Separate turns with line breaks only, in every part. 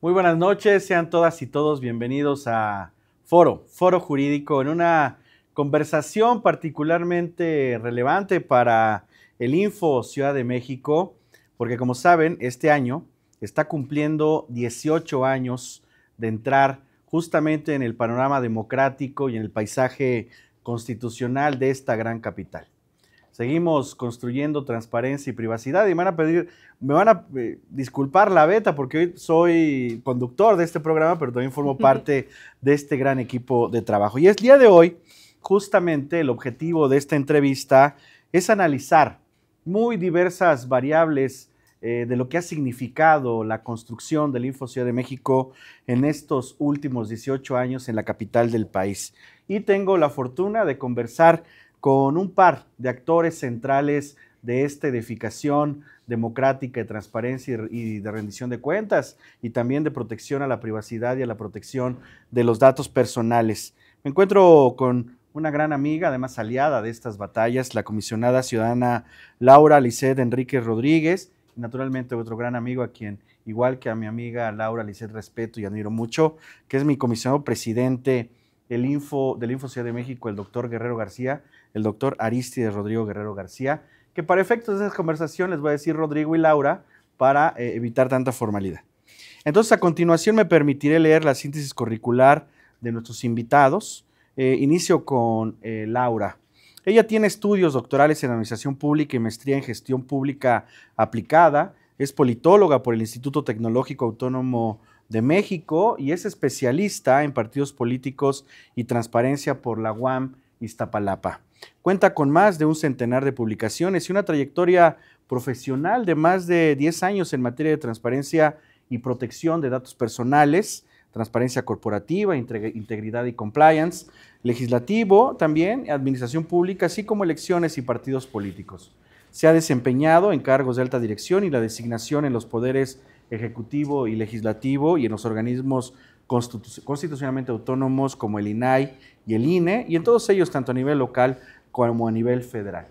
Muy buenas noches, sean todas y todos bienvenidos a Foro, Foro Jurídico, en una conversación particularmente relevante para el Info Ciudad de México, porque como saben, este año está cumpliendo 18 años de entrar justamente en el panorama democrático y en el paisaje constitucional de esta gran capital. Seguimos construyendo transparencia y privacidad y me van a pedir, me van a eh, disculpar la beta porque hoy soy conductor de este programa, pero también formo parte de este gran equipo de trabajo. Y el día de hoy, justamente el objetivo de esta entrevista es analizar muy diversas variables eh, de lo que ha significado la construcción del Info Ciudad de México en estos últimos 18 años en la capital del país. Y tengo la fortuna de conversar con un par de actores centrales de esta edificación democrática de transparencia y de rendición de cuentas y también de protección a la privacidad y a la protección de los datos personales. Me encuentro con una gran amiga, además aliada de estas batallas, la comisionada ciudadana Laura Lisset Enrique Rodríguez, y naturalmente otro gran amigo a quien, igual que a mi amiga Laura Lisset, respeto y admiro mucho, que es mi comisionado presidente del Info, del Info Ciudad de México, el doctor Guerrero García, el doctor Aristides Rodrigo Guerrero García, que para efectos de esas conversación les voy a decir Rodrigo y Laura para eh, evitar tanta formalidad. Entonces, a continuación me permitiré leer la síntesis curricular de nuestros invitados. Eh, inicio con eh, Laura. Ella tiene estudios doctorales en Administración Pública y maestría en Gestión Pública Aplicada. Es politóloga por el Instituto Tecnológico Autónomo de México y es especialista en partidos políticos y transparencia por la UAM Iztapalapa. Cuenta con más de un centenar de publicaciones y una trayectoria profesional de más de 10 años en materia de transparencia y protección de datos personales, transparencia corporativa, integridad y compliance, legislativo también, administración pública, así como elecciones y partidos políticos. Se ha desempeñado en cargos de alta dirección y la designación en los poderes ejecutivo y legislativo y en los organismos constitucionalmente autónomos como el INAI y el INE, y en todos ellos, tanto a nivel local como a nivel federal.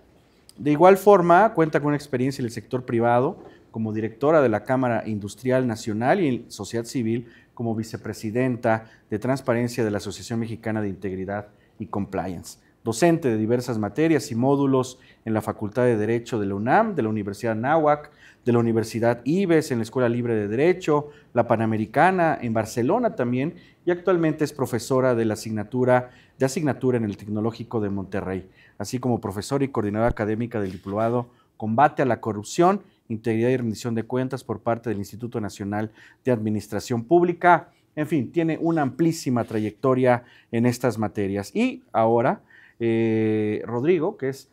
De igual forma, cuenta con experiencia en el sector privado como directora de la Cámara Industrial Nacional y en sociedad civil como vicepresidenta de Transparencia de la Asociación Mexicana de Integridad y Compliance docente de diversas materias y módulos en la Facultad de Derecho de la UNAM, de la Universidad Náhuac, de la Universidad IBES, en la Escuela Libre de Derecho, la Panamericana, en Barcelona también, y actualmente es profesora de la asignatura, de asignatura en el Tecnológico de Monterrey, así como profesora y coordinadora académica del diplomado Combate a la Corrupción, Integridad y Rendición de Cuentas por parte del Instituto Nacional de Administración Pública. En fin, tiene una amplísima trayectoria en estas materias. Y ahora eh, Rodrigo, que es,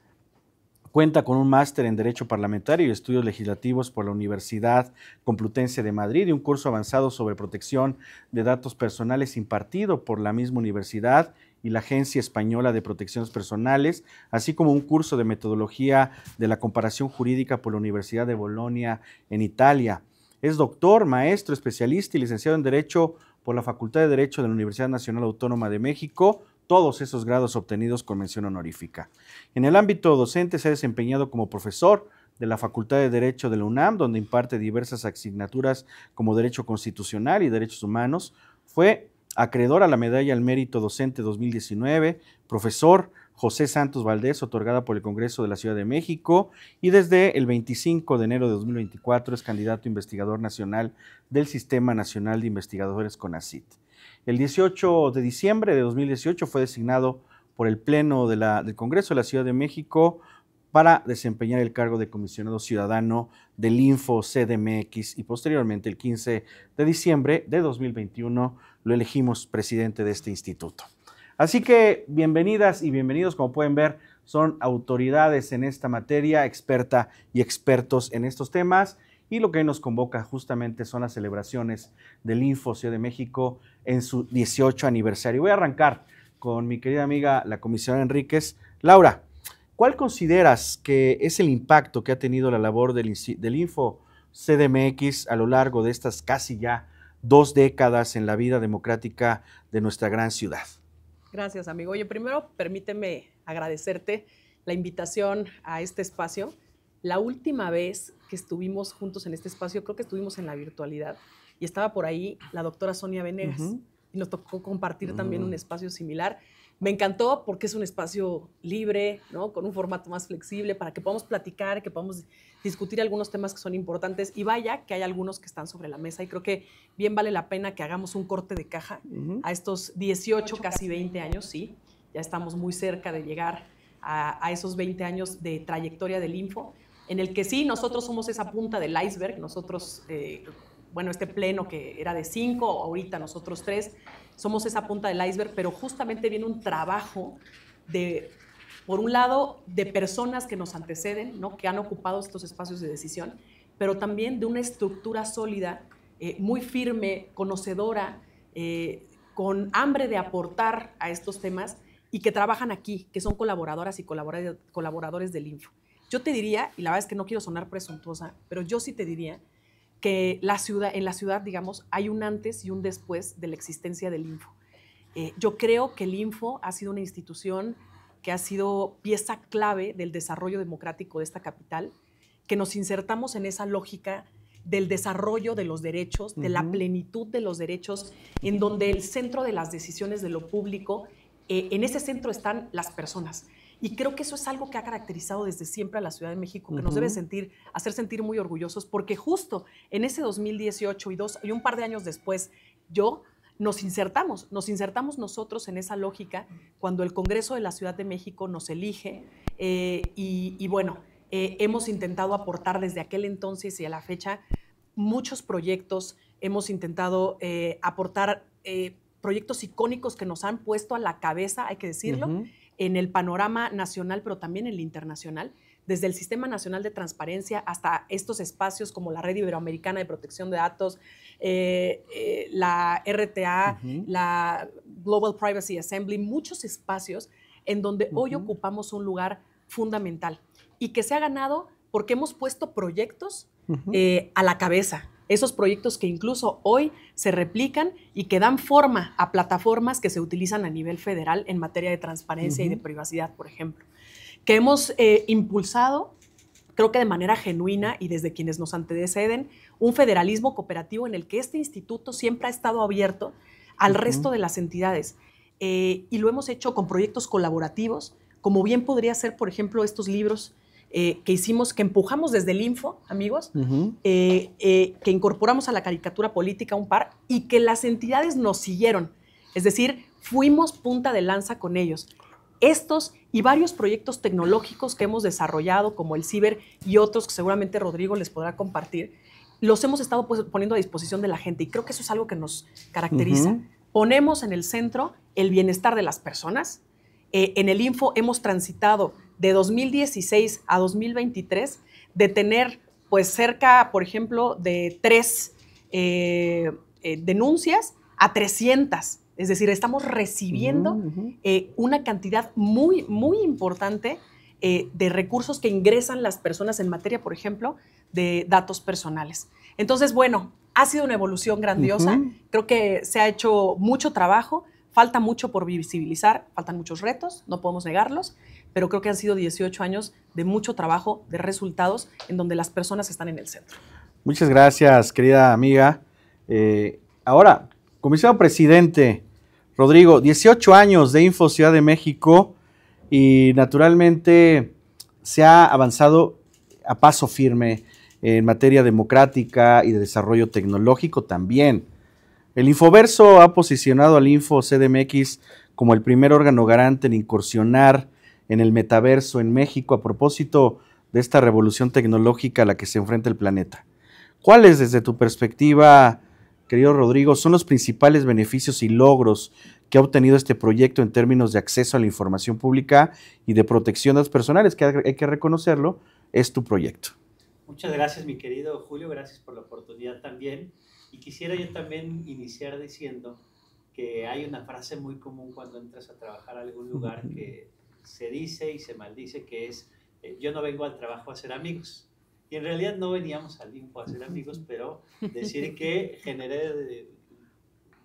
cuenta con un máster en Derecho Parlamentario y Estudios Legislativos por la Universidad Complutense de Madrid y un curso avanzado sobre protección de datos personales impartido por la misma universidad y la Agencia Española de Protecciones Personales, así como un curso de metodología de la comparación jurídica por la Universidad de Bolonia en Italia. Es doctor, maestro, especialista y licenciado en Derecho por la Facultad de Derecho de la Universidad Nacional Autónoma de México, todos esos grados obtenidos con mención honorífica. En el ámbito docente se ha desempeñado como profesor de la Facultad de Derecho de la UNAM, donde imparte diversas asignaturas como Derecho Constitucional y Derechos Humanos. Fue acreedor a la Medalla al Mérito Docente 2019, profesor José Santos Valdés, otorgada por el Congreso de la Ciudad de México, y desde el 25 de enero de 2024 es candidato a investigador nacional del Sistema Nacional de Investigadores CONACIT. El 18 de diciembre de 2018 fue designado por el Pleno del Congreso de la Ciudad de México para desempeñar el cargo de comisionado ciudadano del Info CDMX y posteriormente el 15 de diciembre de 2021 lo elegimos presidente de este instituto. Así que bienvenidas y bienvenidos, como pueden ver, son autoridades en esta materia, experta y expertos en estos temas. Y lo que nos convoca justamente son las celebraciones del Info Ciudad de México en su 18 aniversario. Voy a arrancar con mi querida amiga, la comisionada Enríquez. Laura, ¿cuál consideras que es el impacto que ha tenido la labor del, Info CDMX a lo largo de estas casi ya dos décadas en la vida democrática de nuestra gran ciudad?
Gracias, amigo. Oye, primero permíteme agradecerte la invitación a este espacio la última vez que estuvimos juntos en este espacio, creo que estuvimos en la virtualidad y estaba por ahí la doctora Sonia Venegas y nos tocó compartir también un mm. espacio similar. Me encantó porque es un espacio libre, con un formato más flexible para que podamos platicar, que podamos discutir algunos temas que son importantes y vaya que hay algunos que están sobre la mesa y creo que bien vale la pena que hagamos un corte de caja a estos 18, casi 20 años, sí, ya estamos muy cerca de llegar a, a esos 20 años de trayectoria del Info en el que sí, nosotros somos esa punta del iceberg, nosotros, eh, bueno, este pleno que era de cinco, ahorita nosotros tres, somos esa punta del iceberg, pero justamente viene un trabajo de, por un lado, de personas que nos anteceden, ¿no? que han ocupado estos espacios de decisión, pero también de una estructura sólida, eh, muy firme, conocedora, eh, con hambre de aportar a estos temas y que trabajan aquí, que son colaboradoras y colaboradores del INFO. Yo te diría, y la verdad es que no quiero sonar presuntuosa, pero yo sí te diría que en la ciudad, digamos, hay un antes y un después de la existencia del Info. Eh, yo creo que el Info ha sido una institución que ha sido pieza clave del desarrollo democrático de esta capital, que nos insertamos en esa lógica del desarrollo de los derechos, de la plenitud de los derechos, en donde el centro de las decisiones de lo público, eh, en ese centro están las personas. Y creo que eso es algo que ha caracterizado desde siempre a la Ciudad de México, que nos debe sentir, hacer sentir muy orgullosos, porque justo en ese 2018 y, dos, y un par de años después, yo nos insertamos, nos insertamos nosotros en esa lógica cuando el Congreso de la Ciudad de México nos elige eh, y, bueno, eh, hemos intentado aportar desde aquel entonces y a la fecha muchos proyectos, hemos intentado eh, aportar proyectos icónicos que nos han puesto a la cabeza, hay que decirlo, en el panorama nacional, pero también en el internacional, desde el Sistema Nacional de Transparencia hasta estos espacios como la Red Iberoamericana de Protección de Datos, eh, eh, la RTA, la Global Privacy Assembly, muchos espacios en donde hoy ocupamos un lugar fundamental y que se ha ganado porque hemos puesto proyectos eh, a la cabeza esos proyectos que incluso hoy se replican y que dan forma a plataformas que se utilizan a nivel federal en materia de transparencia y de privacidad, por ejemplo, que hemos eh, impulsado creo que de manera genuina y desde quienes nos anteceden, un federalismo cooperativo en el que este instituto siempre ha estado abierto al resto de las entidades. Eh, y lo hemos hecho con proyectos colaborativos, como bien podría ser, por ejemplo, estos libros eh, que hicimos, que empujamos desde el Info, amigos, eh, eh, que incorporamos a la caricatura política un par y que las entidades nos siguieron. Es decir, fuimos punta de lanza con ellos. Estos y varios proyectos tecnológicos que hemos desarrollado, como el Ciber y otros que seguramente Rodrigo les podrá compartir, los hemos estado pues, poniendo a disposición de la gente y creo que eso es algo que nos caracteriza. Ponemos en el centro el bienestar de las personas. en el Info hemos transitado de 2016 a 2023 de tener pues cerca, por ejemplo, de tres eh, eh, denuncias a 300. Es decir, estamos recibiendo eh, una cantidad muy, muy importante de recursos que ingresan las personas en materia, por ejemplo, de datos personales. Entonces, bueno, ha sido una evolución grandiosa. Creo que se ha hecho mucho trabajo. Falta mucho por visibilizar, faltan muchos retos, no podemos negarlos, pero creo que han sido 18 años de mucho trabajo, de resultados, en donde las personas están en el centro.
Muchas gracias, querida amiga. Eh, ahora, comisionado presidente, Rodrigo, 18 años de Info Ciudad de México y naturalmente se ha avanzado a paso firme en materia democrática y de desarrollo tecnológico también. El Infoverso ha posicionado al Info CDMX como el primer órgano garante en incursionar en el metaverso en México a propósito de esta revolución tecnológica a la que se enfrenta el planeta. ¿Cuáles, desde tu perspectiva, querido Rodrigo, son los principales beneficios y logros que ha obtenido este proyecto en términos de acceso a la información pública y de protección de los personales, que hay que reconocerlo, es tu proyecto?
Muchas gracias, mi querido Julio, gracias por la oportunidad también. Y quisiera yo también iniciar diciendo que hay una frase muy común cuando entras a trabajar a algún lugar que se dice y se maldice que es eh, yo no vengo al trabajo a hacer amigos. Y en realidad no veníamos al Info a hacer amigos, pero decir que generé eh,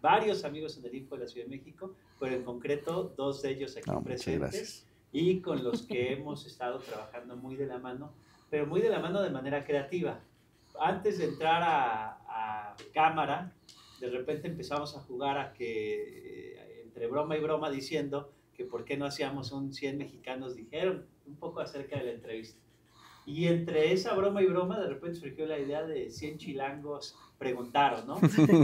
varios amigos en el Info de la Ciudad de México, pero en concreto dos de ellos aquí presentes y con los que hemos estado trabajando muy de la mano, pero muy de la mano de manera creativa. Antes de entrar a, a cámara, de repente empezamos a jugar a que eh, entre broma y broma diciendo por qué no hacíamos un 100 mexicanos dijeron, un poco acerca de la entrevista. Y entre esa broma y broma, de repente surgió la idea de 100 chilangos preguntaron, ¿no?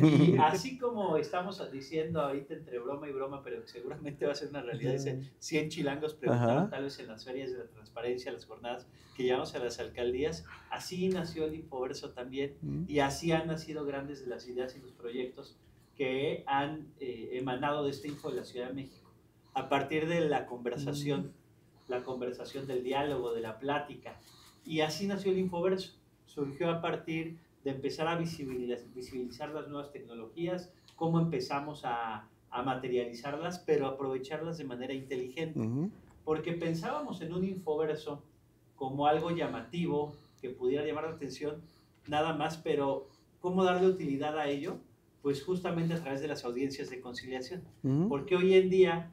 Y así como estamos diciendo ahorita entre broma y broma, pero seguramente va a ser una realidad, ese 100 chilangos preguntaron, tal vez en las ferias de la transparencia, las jornadas que llevamos a las alcaldías, así nació el Infoverso también, mm. y así han nacido grandes de las ideas y los proyectos que han eh, emanado de este Info de la Ciudad de México a partir de la conversación, la conversación del diálogo, de la plática. Y así nació el infoverso. Surgió a partir de empezar a visibilizar las nuevas tecnologías, cómo empezamos a, materializarlas, pero aprovecharlas de manera inteligente. Porque pensábamos en un infoverso como algo llamativo que pudiera llamar la atención, nada más, pero ¿cómo darle utilidad a ello? Pues justamente a través de las audiencias de conciliación. Porque hoy en día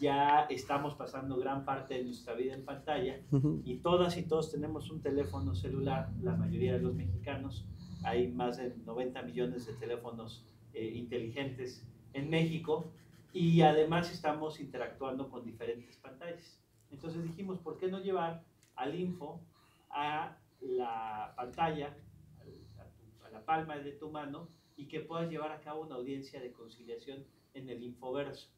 ya estamos pasando gran parte de nuestra vida en pantalla y todas y todos tenemos un teléfono celular, la mayoría de los mexicanos, hay más de 90 millones de teléfonos eh, inteligentes en México y además estamos interactuando con diferentes pantallas. Entonces dijimos, ¿por qué no llevar al info a la pantalla, a la palma de tu mano y que puedas llevar a cabo una audiencia de conciliación en el infoverso?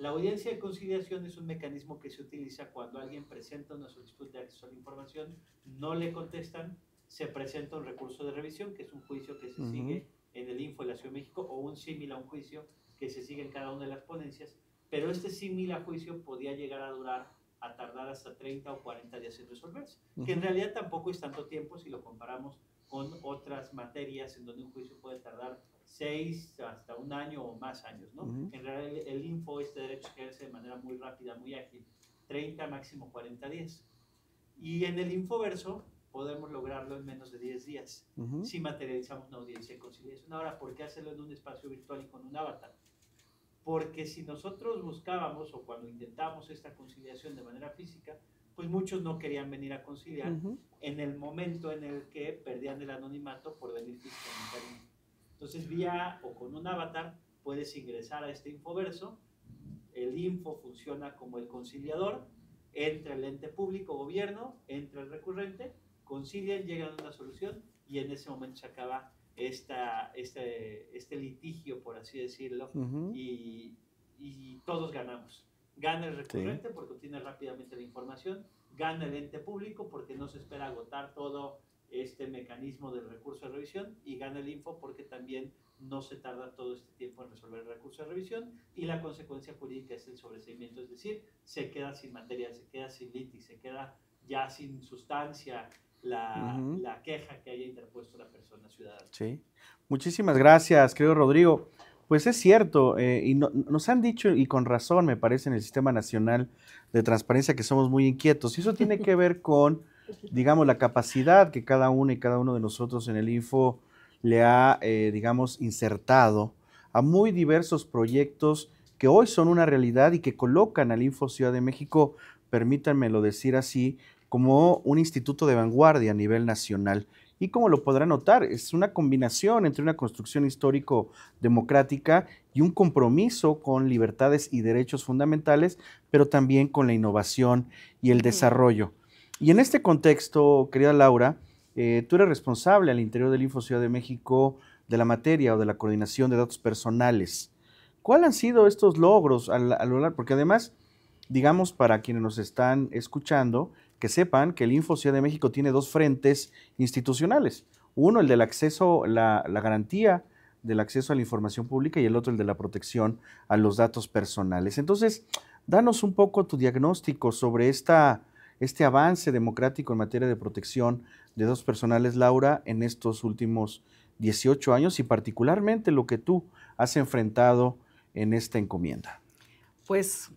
La audiencia de conciliación es un mecanismo que se utiliza cuando alguien presenta una solicitud de acceso a la información, no le contestan, se presenta un recurso de revisión, que es un juicio que se sigue en el Info de la Ciudad de México, o un símil a un juicio que se sigue en cada una de las ponencias, pero este símil a juicio podía llegar a durar, a tardar hasta 30 o 40 días en resolverse, que en realidad tampoco es tanto tiempo si lo comparamos con otras materias en donde un juicio puede tardar seis hasta un año o más años, ¿no? En realidad el, info, este derecho se ejerce de manera muy rápida, muy ágil, 30, máximo 40 días. Y en el infoverso podemos lograrlo en menos de 10 días si materializamos una audiencia de conciliación. Ahora, ¿por qué hacerlo en un espacio virtual y con un avatar? Porque si nosotros buscábamos o cuando intentamos esta conciliación de manera física, pues muchos no querían venir a conciliar en el momento en el que perdían el anonimato por venir físicamente entonces, vía o con un avatar puedes ingresar a este infoverso. El info funciona como el conciliador. Entra el ente público, gobierno, entra el recurrente, concilian, llegan a una solución y en ese momento se acaba esta, este, este litigio, por así decirlo, y, y, todos ganamos. Gana el recurrente porque obtiene rápidamente la información, gana el ente público porque no se espera agotar todo este mecanismo del recurso de revisión y gana el info porque también no se tarda todo este tiempo en resolver el recurso de revisión y la consecuencia jurídica es el sobreseimiento, es decir, se queda sin materia, se queda sin litis, se queda ya sin sustancia la, queja que haya interpuesto la persona
ciudadana. Sí, muchísimas gracias, querido Rodrigo. Pues es cierto, eh, y nos han dicho, y con razón me parece, en el Sistema Nacional de Transparencia que somos muy inquietos. Y eso tiene que ver con digamos, la capacidad que cada uno y cada uno de nosotros en el Info le ha, eh, digamos, insertado a muy diversos proyectos que hoy son una realidad y que colocan al Info Ciudad de México, permítanmelo decir así, como un instituto de vanguardia a nivel nacional. Y como lo podrá notar, es una combinación entre una construcción histórico-democrática y un compromiso con libertades y derechos fundamentales, pero también con la innovación y el desarrollo. Y en este contexto, querida Laura, eh, tú eres responsable al interior del Info Ciudad de México de la materia o de la coordinación de datos personales. ¿Cuáles han sido estos logros al lo largo? Porque además, digamos, para quienes nos están escuchando, que sepan que el Info Ciudad de México tiene dos frentes institucionales. Uno, el del acceso, la, la garantía del acceso a la información pública y el otro, el de la protección a los datos personales. Entonces, danos un poco tu diagnóstico sobre esta este avance democrático en materia de protección de datos personales, Laura, en estos últimos 18 años y particularmente lo que tú has enfrentado en esta encomienda?
Pues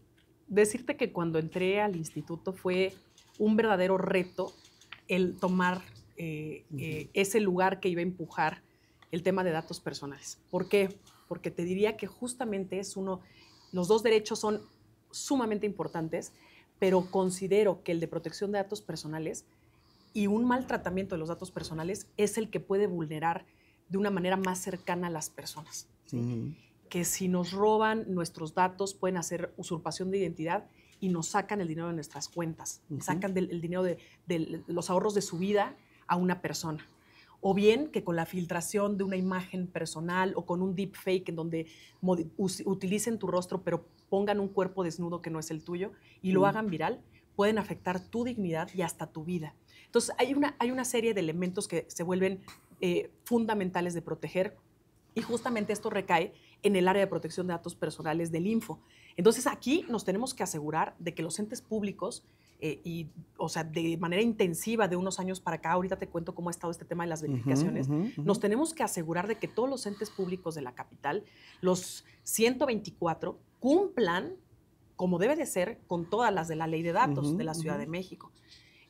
decirte que cuando entré al instituto fue un verdadero reto el tomar eh, eh, ese lugar que iba a empujar el tema de datos personales. ¿Por qué? Porque te diría que justamente es uno, los dos derechos son sumamente importantes pero considero que el de protección de datos personales y un maltratamiento de los datos personales es el que puede vulnerar de una manera más cercana a las personas. Que si nos roban nuestros datos pueden hacer usurpación de identidad y nos sacan el dinero de nuestras cuentas, sacan el dinero de, de, los ahorros de su vida a una persona. O bien que con la filtración de una imagen personal o con un deepfake en donde utilicen tu rostro pero pongan un cuerpo desnudo que no es el tuyo y lo mm. hagan viral, pueden afectar tu dignidad y hasta tu vida. Entonces, hay una, hay una serie de elementos que se vuelven eh, fundamentales de proteger y justamente esto recae en el área de protección de datos personales del Info. Entonces, aquí nos tenemos que asegurar de que los entes públicos eh, y, o sea, de manera intensiva de unos años para acá, ahorita te cuento cómo ha estado este tema de las verificaciones, nos tenemos que asegurar de que todos los entes públicos de la capital, los 124, cumplan como debe de ser con todas las de la ley de datos de la Ciudad de México.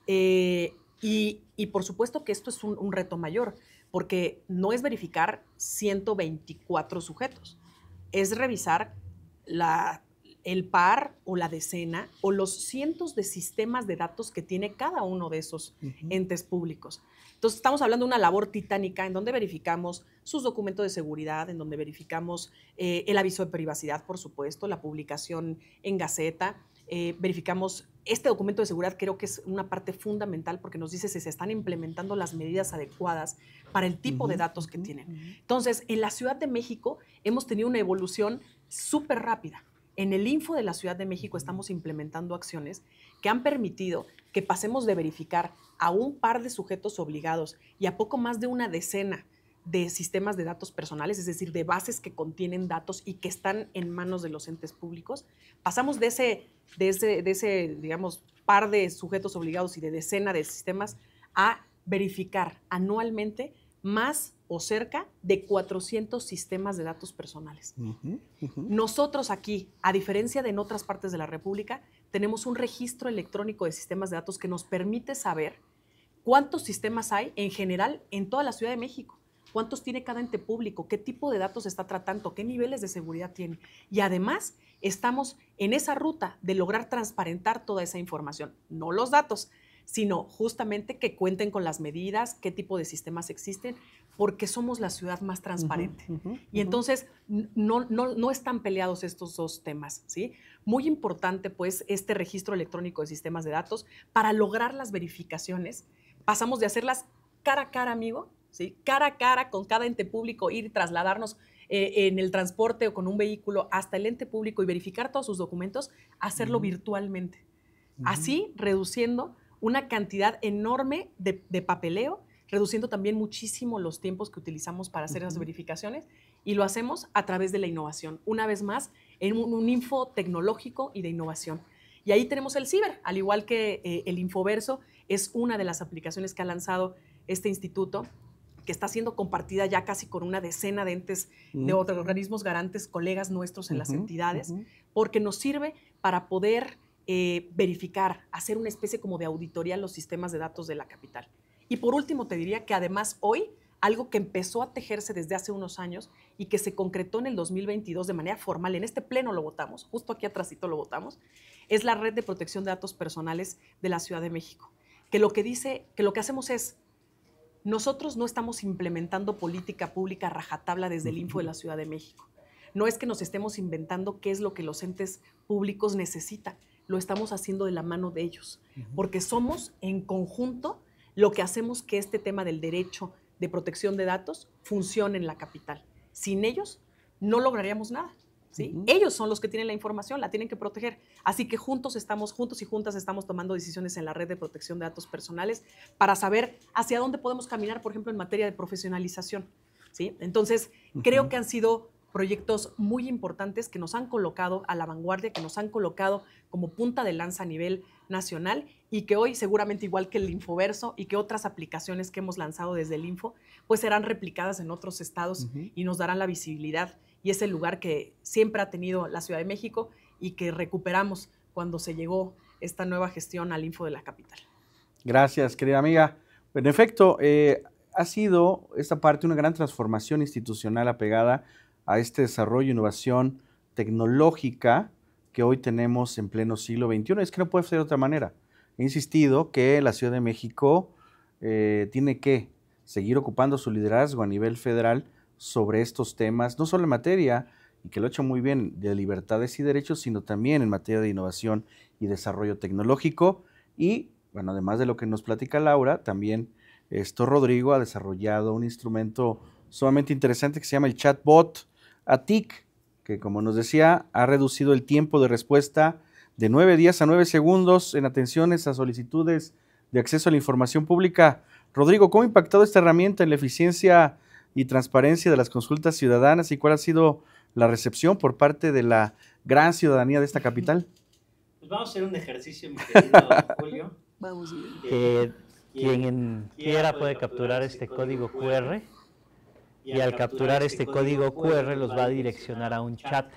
Eh, y, por supuesto que esto es un reto mayor, porque no es verificar 124 sujetos, es revisar la el par o la decena o los cientos de sistemas de datos que tiene cada uno de esos entes públicos. Entonces estamos hablando de una labor titánica en donde verificamos sus documentos de seguridad, en donde verificamos eh, el aviso de privacidad, por supuesto, la publicación en Gaceta, eh, verificamos este documento de seguridad creo que es una parte fundamental porque nos dice si se están implementando las medidas adecuadas para el tipo de datos que tienen. Entonces, en la Ciudad de México hemos tenido una evolución súper rápida. En el Info de la Ciudad de México estamos implementando acciones que han permitido que pasemos de verificar a un par de sujetos obligados y a poco más de una decena de sistemas de datos personales, es decir, de bases que contienen datos y que están en manos de los entes públicos. Pasamos de ese, de ese, digamos, par de sujetos obligados y de decena de sistemas a verificar anualmente más o cerca de 400 sistemas de datos personales. Nosotros aquí, a diferencia de en otras partes de la República, tenemos un registro electrónico de sistemas de datos que nos permite saber cuántos sistemas hay en general en toda la Ciudad de México, cuántos tiene cada ente público, qué tipo de datos está tratando, qué niveles de seguridad tiene. Y además estamos en esa ruta de lograr transparentar toda esa información, no los datos, sino justamente que cuenten con las medidas, qué tipo de sistemas existen, porque somos la ciudad más transparente. y entonces no, están peleados estos dos temas, ¿sí? Muy importante, pues, este registro electrónico de sistemas de datos para lograr las verificaciones. Pasamos de hacerlas cara a cara, amigo, ¿sí? Cara a cara con cada ente público, ir trasladarnos eh, en el transporte o con un vehículo hasta el ente público y verificar todos sus documentos, hacerlo virtualmente. Así, reduciendo una cantidad enorme de, papeleo, reduciendo también muchísimo los tiempos que utilizamos para hacer esas verificaciones y lo hacemos a través de la innovación, una vez más, en un, info tecnológico y de innovación. Y ahí tenemos el ciber, al igual que eh, el infoverso, es una de las aplicaciones que ha lanzado este instituto que está siendo compartida ya casi con una decena de entes, de otros organismos garantes, colegas nuestros en las entidades, porque nos sirve para poder eh, verificar, hacer una especie como de auditoría a los sistemas de datos de la capital. Y por último, te diría que además hoy, algo que empezó a tejerse desde hace unos años y que se concretó en el 2022 de manera formal, en este pleno lo votamos, justo aquí atrásito lo votamos, es la Red de Protección de Datos Personales de la Ciudad de México, que lo que dice, que lo que hacemos es nosotros no estamos implementando política pública rajatabla desde el Info de la Ciudad de México. No es que nos estemos inventando qué es lo que los entes públicos necesitan lo estamos haciendo de la mano de ellos, porque somos en conjunto lo que hacemos que este tema del derecho de protección de datos funcione en la capital. Sin ellos no lograríamos nada. ¿sí? Ellos son los que tienen la información, la tienen que proteger. Así que juntos estamos, juntos y juntas estamos tomando decisiones en la red de protección de datos personales para saber hacia dónde podemos caminar, por ejemplo, en materia de profesionalización. ¿sí? Entonces, creo que han sido proyectos muy importantes que nos han colocado a la vanguardia, que nos han colocado como punta de lanza a nivel nacional y que hoy seguramente igual que el Infoverso y que otras aplicaciones que hemos lanzado desde el Info, pues serán replicadas en otros estados y nos darán la visibilidad y es el lugar que siempre ha tenido la Ciudad de México y que recuperamos cuando se llegó esta nueva gestión al Info de la capital.
Gracias, querida amiga. Pues, en efecto, eh, ha sido esta parte una gran transformación institucional apegada a este desarrollo e innovación tecnológica que hoy tenemos en pleno siglo XXI. Es que no puede ser de otra manera. He insistido que la Ciudad de México eh, tiene que seguir ocupando su liderazgo a nivel federal sobre estos temas, no solo en materia, y que lo ha hecho muy bien, de libertades y derechos, sino también en materia de innovación y desarrollo tecnológico. Y, bueno, además de lo que nos platica Laura, también esto Rodrigo ha desarrollado un instrumento sumamente interesante que se llama el chatbot, TIC, que como nos decía, ha reducido el tiempo de respuesta de nueve días a nueve segundos en atenciones a solicitudes de acceso a la información pública. Rodrigo, ¿cómo ha impactado esta herramienta en la eficiencia y transparencia de las consultas ciudadanas y cuál ha sido la recepción por parte de la gran ciudadanía de esta capital?
Pues vamos a hacer un ejercicio, mi querido Julio. Vamos. Eh, quien, quiera puede capturar, este, este código QR y al capturar este código QR los va a direccionar a un chat,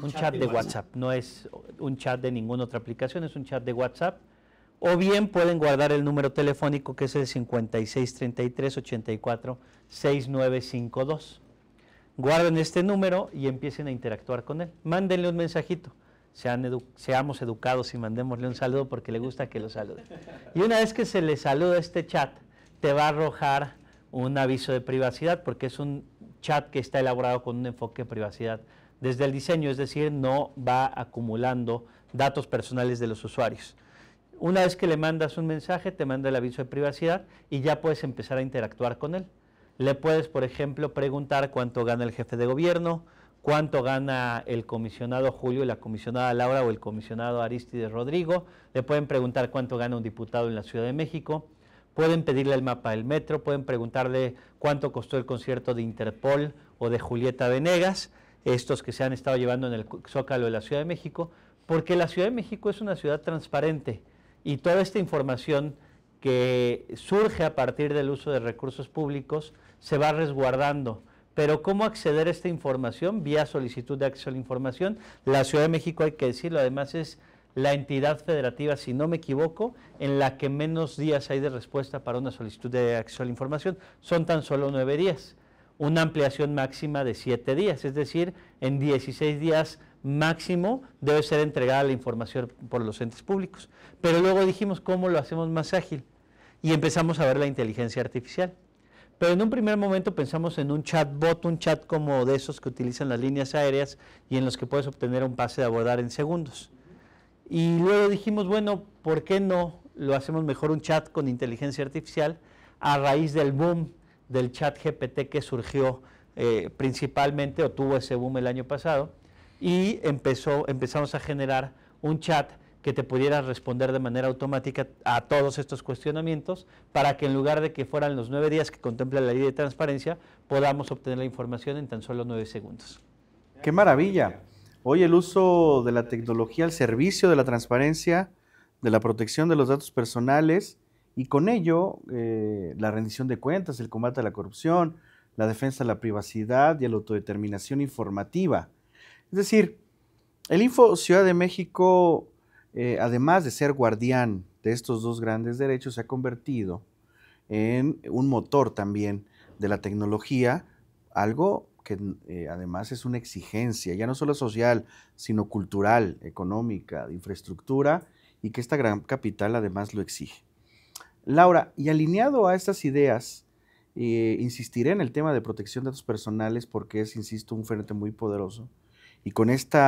un chat de WhatsApp, no es un chat de ninguna otra aplicación, es un chat de WhatsApp. O bien pueden guardar el número telefónico que es el 5633-84-6952. Guarden este número y empiecen a interactuar con él. Mándenle un mensajito. seamos educados y mandémosle un saludo porque le gusta que lo salude. Y una vez que se le saluda este chat, te va a arrojar un aviso de privacidad, porque es un chat que está elaborado con un enfoque de privacidad desde el diseño, es decir, no va acumulando datos personales de los usuarios. Una vez que le mandas un mensaje, te manda el aviso de privacidad y ya puedes empezar a interactuar con él. Le puedes, por ejemplo, preguntar cuánto gana el jefe de gobierno, cuánto gana el comisionado Julio, la comisionada Laura o el comisionado Aristides Rodrigo. Le pueden preguntar cuánto gana un diputado en la Ciudad de México Pueden pedirle el mapa del metro, pueden preguntarle cuánto costó el concierto de Interpol o de Julieta Venegas, estos que se han estado llevando en el Zócalo de la Ciudad de México, porque la Ciudad de México es una ciudad transparente y toda esta información que surge a partir del uso de recursos públicos se va resguardando. Pero ¿cómo acceder a esta información? Vía solicitud de acceso a la información. La Ciudad de México, hay que decirlo, además es la entidad federativa, si no me equivoco, en la que menos días hay de respuesta para una solicitud de acceso a la información. Son tan solo nueve días, una ampliación máxima de siete días, es decir, en 16 días máximo debe ser entregada la información por los entes públicos. Pero luego dijimos cómo lo hacemos más ágil y empezamos a ver la inteligencia artificial. Pero en un primer momento pensamos en un chatbot, un chat como de esos que utilizan las líneas aéreas y en los que puedes obtener un pase de abordar en segundos. Y luego dijimos, bueno, ¿por qué no lo hacemos mejor un chat con inteligencia artificial a raíz del boom del chat GPT que surgió eh, principalmente o tuvo ese boom el año pasado? Y empezamos a generar un chat que te pudiera responder de manera automática a todos estos cuestionamientos para que en lugar de que fueran los nueve días que contempla la ley de transparencia, podamos obtener la información en tan solo nueve segundos.
¡Qué maravilla! Hoy el uso de la tecnología al servicio de la transparencia, de la protección de los datos personales y con ello eh, la rendición de cuentas, el combate a la corrupción, la defensa de la privacidad y a la autodeterminación informativa. Es decir, el Info Ciudad de México, eh, además de ser guardián de estos dos grandes derechos, se ha convertido en un motor también de la tecnología, algo que eh, además es una exigencia, ya no solo social, sino cultural, económica, de infraestructura, y que esta gran capital además lo exige. Laura, y alineado a estas ideas, eh, insistiré en el tema de protección de datos personales porque es, insisto, un frente muy poderoso. Y con este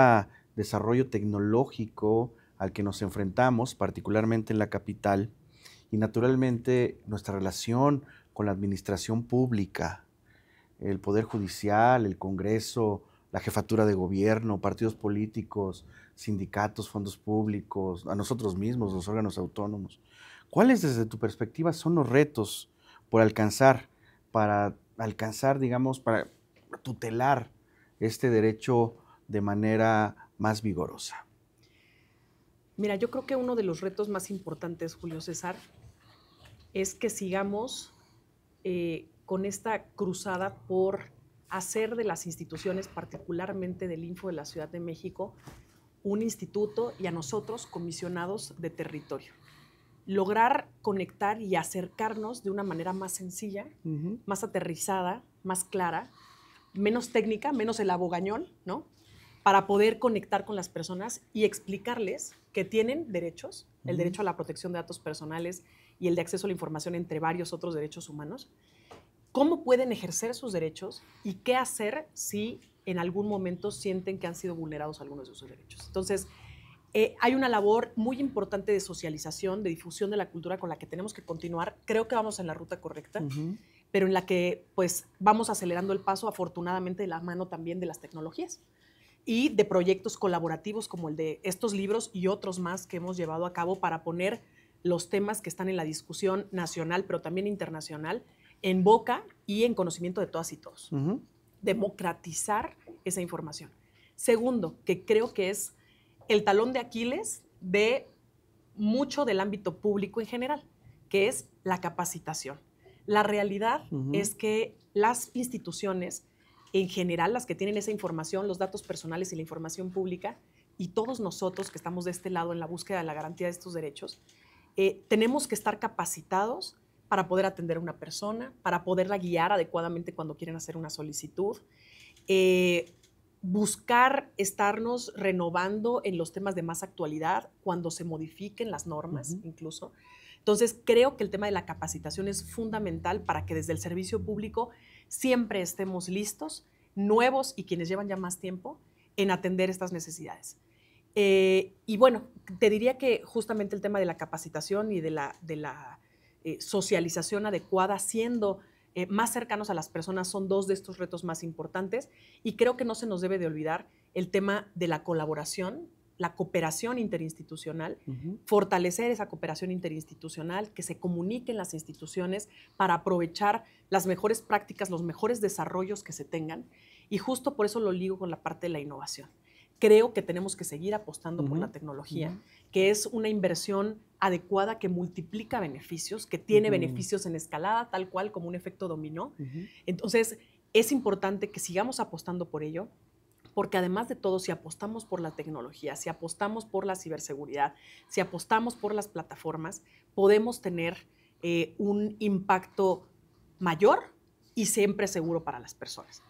desarrollo tecnológico al que nos enfrentamos, particularmente en la capital, y naturalmente nuestra relación con la administración pública, el Poder Judicial, el Congreso, la jefatura de gobierno, partidos políticos, sindicatos, fondos públicos, a nosotros mismos, los órganos autónomos. ¿Cuáles desde tu perspectiva son los retos por alcanzar, para alcanzar, digamos, para tutelar este derecho de manera más vigorosa?
Mira, yo creo que uno de los retos más importantes, Julio César, es que sigamos eh, con esta cruzada por hacer de las instituciones, particularmente del Info de la Ciudad de México, un instituto y a nosotros comisionados de territorio. Lograr conectar y acercarnos de una manera más sencilla, más aterrizada, más clara, menos técnica, menos el abogañón, ¿no? Para poder conectar con las personas y explicarles que tienen derechos, el derecho a la protección de datos personales y el de acceso a la información, entre varios otros derechos humanos, cómo pueden ejercer sus derechos y qué hacer si en algún momento sienten que han sido vulnerados algunos de sus derechos. Entonces, eh, hay una labor muy importante de socialización, de difusión de la cultura con la que tenemos que continuar. Creo que vamos en la ruta correcta, pero en la que pues vamos acelerando el paso, afortunadamente, de la mano también de las tecnologías y de proyectos colaborativos como el de estos libros y otros más que hemos llevado a cabo para poner los temas que están en la discusión nacional, pero también internacional, en boca y en conocimiento de todas y todos. Democratizar esa información. Segundo, que creo que es el talón de Aquiles de mucho del ámbito público en general, que es la capacitación. La realidad es que las instituciones, en general, las que tienen esa información, los datos personales y la información pública, y todos nosotros que estamos de este lado en la búsqueda de la garantía de estos derechos, eh, tenemos que estar capacitados para poder atender a una persona, para poderla guiar adecuadamente cuando quieren hacer una solicitud. Eh, buscar estarnos renovando en los temas de más actualidad cuando se modifiquen las normas incluso. Entonces, creo que el tema de la capacitación es fundamental para que desde el servicio público siempre estemos listos, nuevos y quienes llevan ya más tiempo, en atender estas necesidades. Eh, y bueno, te diría que justamente el tema de la capacitación y de la, de la eh, socialización adecuada, siendo eh, más cercanos a las personas, son dos de estos retos más importantes. Y creo que no se nos debe de olvidar el tema de la colaboración, la cooperación interinstitucional, fortalecer esa cooperación interinstitucional, que se comuniquen las instituciones para aprovechar las mejores prácticas, los mejores desarrollos que se tengan. Y justo por eso lo ligo con la parte de la innovación creo que tenemos que seguir apostando por la tecnología, que es una inversión adecuada que multiplica beneficios, que tiene beneficios en escalada, tal cual como un efecto dominó. Entonces, es importante que sigamos apostando por ello porque además de todo, si apostamos por la tecnología, si apostamos por la ciberseguridad, si apostamos por las plataformas, podemos tener eh, un impacto mayor y siempre seguro para las personas.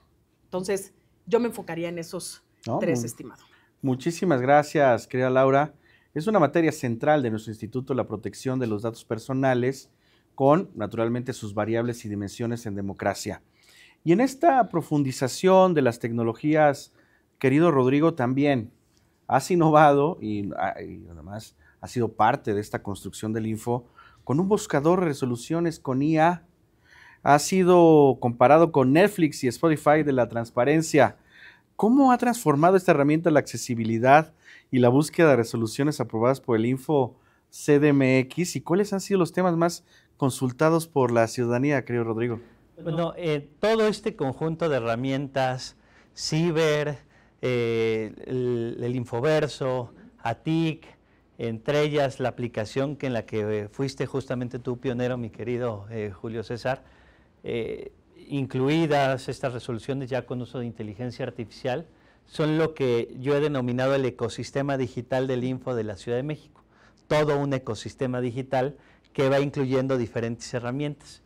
Entonces, yo me enfocaría en esos
tres, estimado. Muchísimas gracias, querida Laura. Es una materia central de nuestro instituto la protección de los datos personales con, naturalmente, sus variables y dimensiones en democracia. Y en esta profundización de las tecnologías, querido Rodrigo, también has innovado y, ah, además ha sido parte de esta construcción del Info con un buscador de resoluciones con IA. Ha sido comparado con Netflix y Spotify de la transparencia ¿Cómo ha transformado esta herramienta la accesibilidad y la búsqueda de resoluciones aprobadas por el Info CDMX? ¿Y cuáles han sido los temas más consultados por la ciudadanía, creo, Rodrigo?
Bueno, eh, todo este conjunto de herramientas, Ciber, eh, el, Infoverso, ATIC, entre ellas la aplicación que en la que eh, fuiste justamente tú pionero, mi querido Julio César, incluidas estas resoluciones ya con uso de inteligencia artificial, son lo que yo he denominado el ecosistema digital del Info de la Ciudad de México. Todo un ecosistema digital que va incluyendo diferentes herramientas.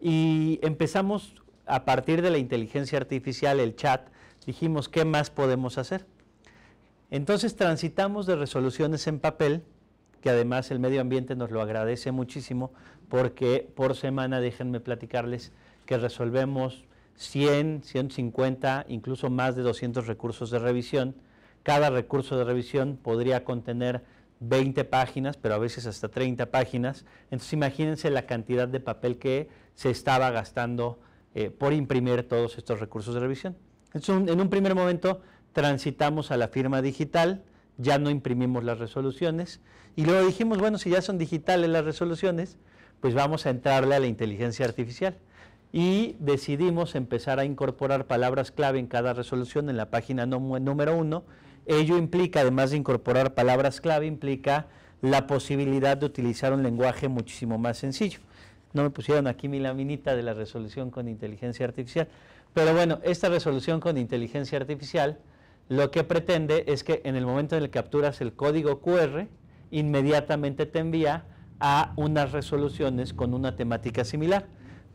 Y empezamos a partir de la inteligencia artificial, el chat, dijimos, ¿qué más podemos hacer? Entonces transitamos de resoluciones en papel, que además el medio ambiente nos lo agradece muchísimo, porque por semana, déjenme platicarles, que resolvemos 100, 150, incluso más de 200 recursos de revisión. Cada recurso de revisión podría contener 20 páginas, pero a veces hasta 30 páginas. Entonces imagínense la cantidad de papel que se estaba gastando eh, por imprimir todos estos recursos de revisión. Entonces, en un primer momento transitamos a la firma digital, ya no imprimimos las resoluciones y luego dijimos, bueno, si ya son digitales las resoluciones, pues vamos a entrarle a la inteligencia artificial y decidimos empezar a incorporar palabras clave en cada resolución en la página número uno. Ello implica, además de incorporar palabras clave, implica la posibilidad de utilizar un lenguaje muchísimo más sencillo. No me pusieron aquí mi laminita de la resolución con inteligencia artificial, pero bueno, esta resolución con inteligencia artificial lo que pretende es que en el momento en el que capturas el código QR, inmediatamente te envía a unas resoluciones con una temática similar.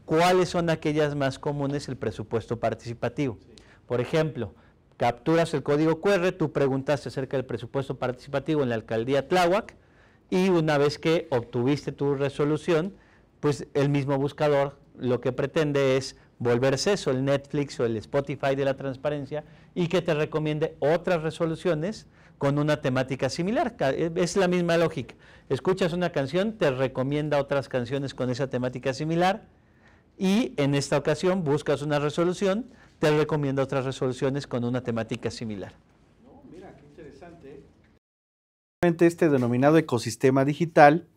¿Cuáles son aquellas más comunes? El presupuesto participativo. Por ejemplo, capturas el código QR, tú preguntaste acerca del presupuesto participativo en la alcaldía Tláhuac y una vez que obtuviste tu resolución, pues el mismo buscador lo que pretende es volverse eso, el Netflix o el Spotify de la transparencia y que te recomiende otras resoluciones con una temática similar. Es la misma lógica. Escuchas una canción, te recomienda otras canciones con esa temática similar y en esta ocasión buscas una resolución, te recomiendo otras resoluciones con una temática similar. mira, qué interesante.
Este denominado ecosistema digital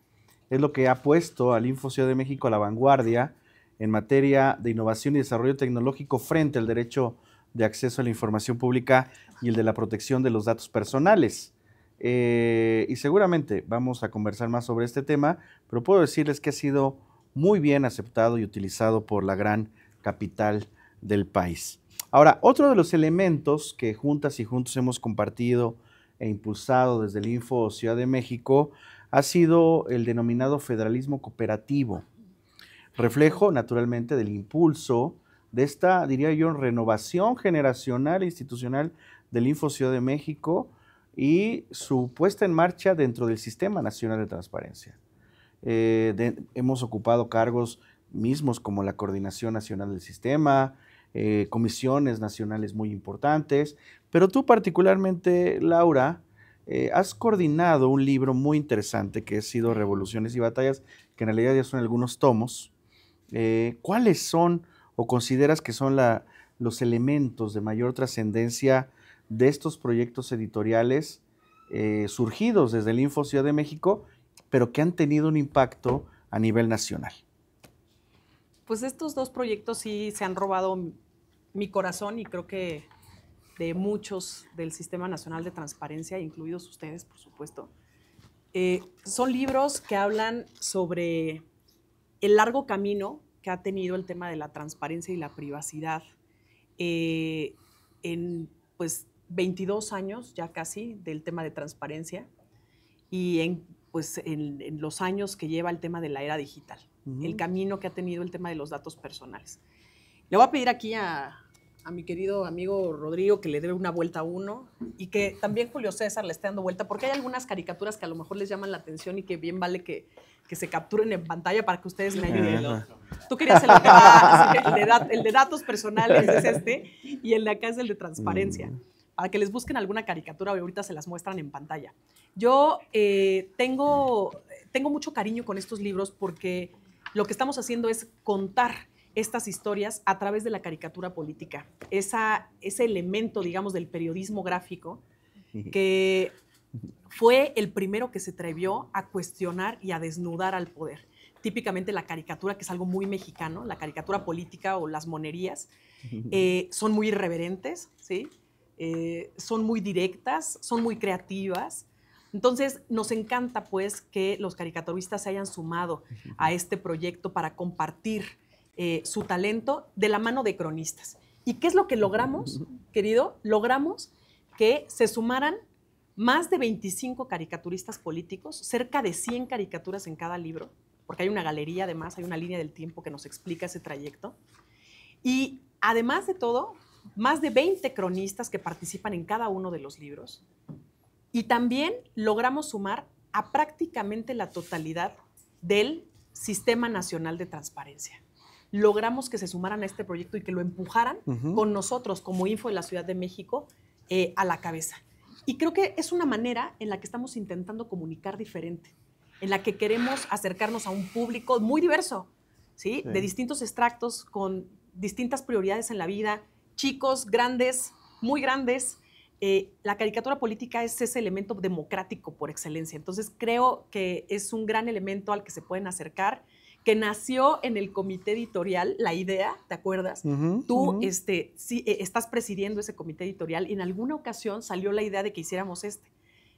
es lo que ha puesto al Ciudad de México a la vanguardia en materia de innovación y desarrollo tecnológico frente al derecho de acceso a la información pública y el de la protección de los datos personales. Eh, y seguramente vamos a conversar más sobre este tema, pero puedo decirles que ha sido muy bien aceptado y utilizado por la gran capital del país. Ahora, otro de los elementos que juntas y juntos hemos compartido e impulsado desde el Info Ciudad de México ha sido el denominado federalismo cooperativo, reflejo naturalmente del impulso de esta, diría yo, renovación generacional e institucional del Info Ciudad de México y su puesta en marcha dentro del Sistema Nacional de Transparencia. Eh, hemos ocupado cargos mismos como la Coordinación Nacional del Sistema, eh, comisiones nacionales muy importantes, pero tú particularmente, Laura, eh, has coordinado un libro muy interesante que ha sido Revoluciones y Batallas, que en realidad ya son algunos tomos. ¿Cuáles son o consideras que son los elementos de mayor trascendencia de estos proyectos editoriales surgidos desde el Info Ciudad de México pero que han tenido un impacto a nivel nacional.
Pues estos dos proyectos sí se han robado mi corazón y creo que de muchos del Sistema Nacional de Transparencia, incluidos ustedes, por supuesto. Eh, son libros que hablan sobre el largo camino que ha tenido el tema de la transparencia y la privacidad eh, en pues 22 años ya casi del tema de transparencia y en pues en, los años que lleva el tema de la era digital, el camino que ha tenido el tema de los datos personales. Le voy a pedir aquí a, mi querido amigo Rodrigo que le dé una vuelta a uno y que también Julio César le esté dando vuelta, porque hay algunas caricaturas que a lo mejor les llaman la atención y que bien vale que, se capturen en pantalla para que ustedes me ayuden. Tú querías el, de, datos personales, es este, y el de acá es el de transparencia. Mm para que les busquen alguna caricatura, ahorita se las muestran en pantalla. Yo eh, tengo, tengo mucho cariño con estos libros porque lo que estamos haciendo es contar estas historias a través de la caricatura política, Esa, ese elemento, digamos, del periodismo gráfico que fue el primero que se atrevió a cuestionar y a desnudar al poder. Típicamente la caricatura, que es algo muy mexicano, la caricatura política o las monerías, eh, son muy irreverentes, ¿sí? Eh, son muy directas, son muy creativas. Entonces, nos encanta pues que los caricaturistas se hayan sumado a este proyecto para compartir eh, su talento de la mano de cronistas. ¿Y qué es lo que logramos, querido? Logramos que se sumaran más de 25 caricaturistas políticos, cerca de 100 caricaturas en cada libro, porque hay una galería además, hay una línea del tiempo que nos explica ese trayecto. Y además de todo, más de 20 cronistas que participan en cada uno de los libros. Y también logramos sumar a prácticamente la totalidad del Sistema Nacional de Transparencia. Logramos que se sumaran a este proyecto y que lo empujaran con nosotros como Info de la Ciudad de México eh, a la cabeza. Y creo que es una manera en la que estamos intentando comunicar diferente, en la que queremos acercarnos a un público muy diverso, De distintos extractos, con distintas prioridades en la vida, chicos, grandes, muy grandes. Eh, la caricatura política es ese elemento democrático por excelencia. Entonces creo que es un gran elemento al que se pueden acercar, que nació en el comité editorial, la idea, ¿te acuerdas? Tú este, eh, estás presidiendo ese comité editorial y en alguna ocasión salió la idea de que hiciéramos este.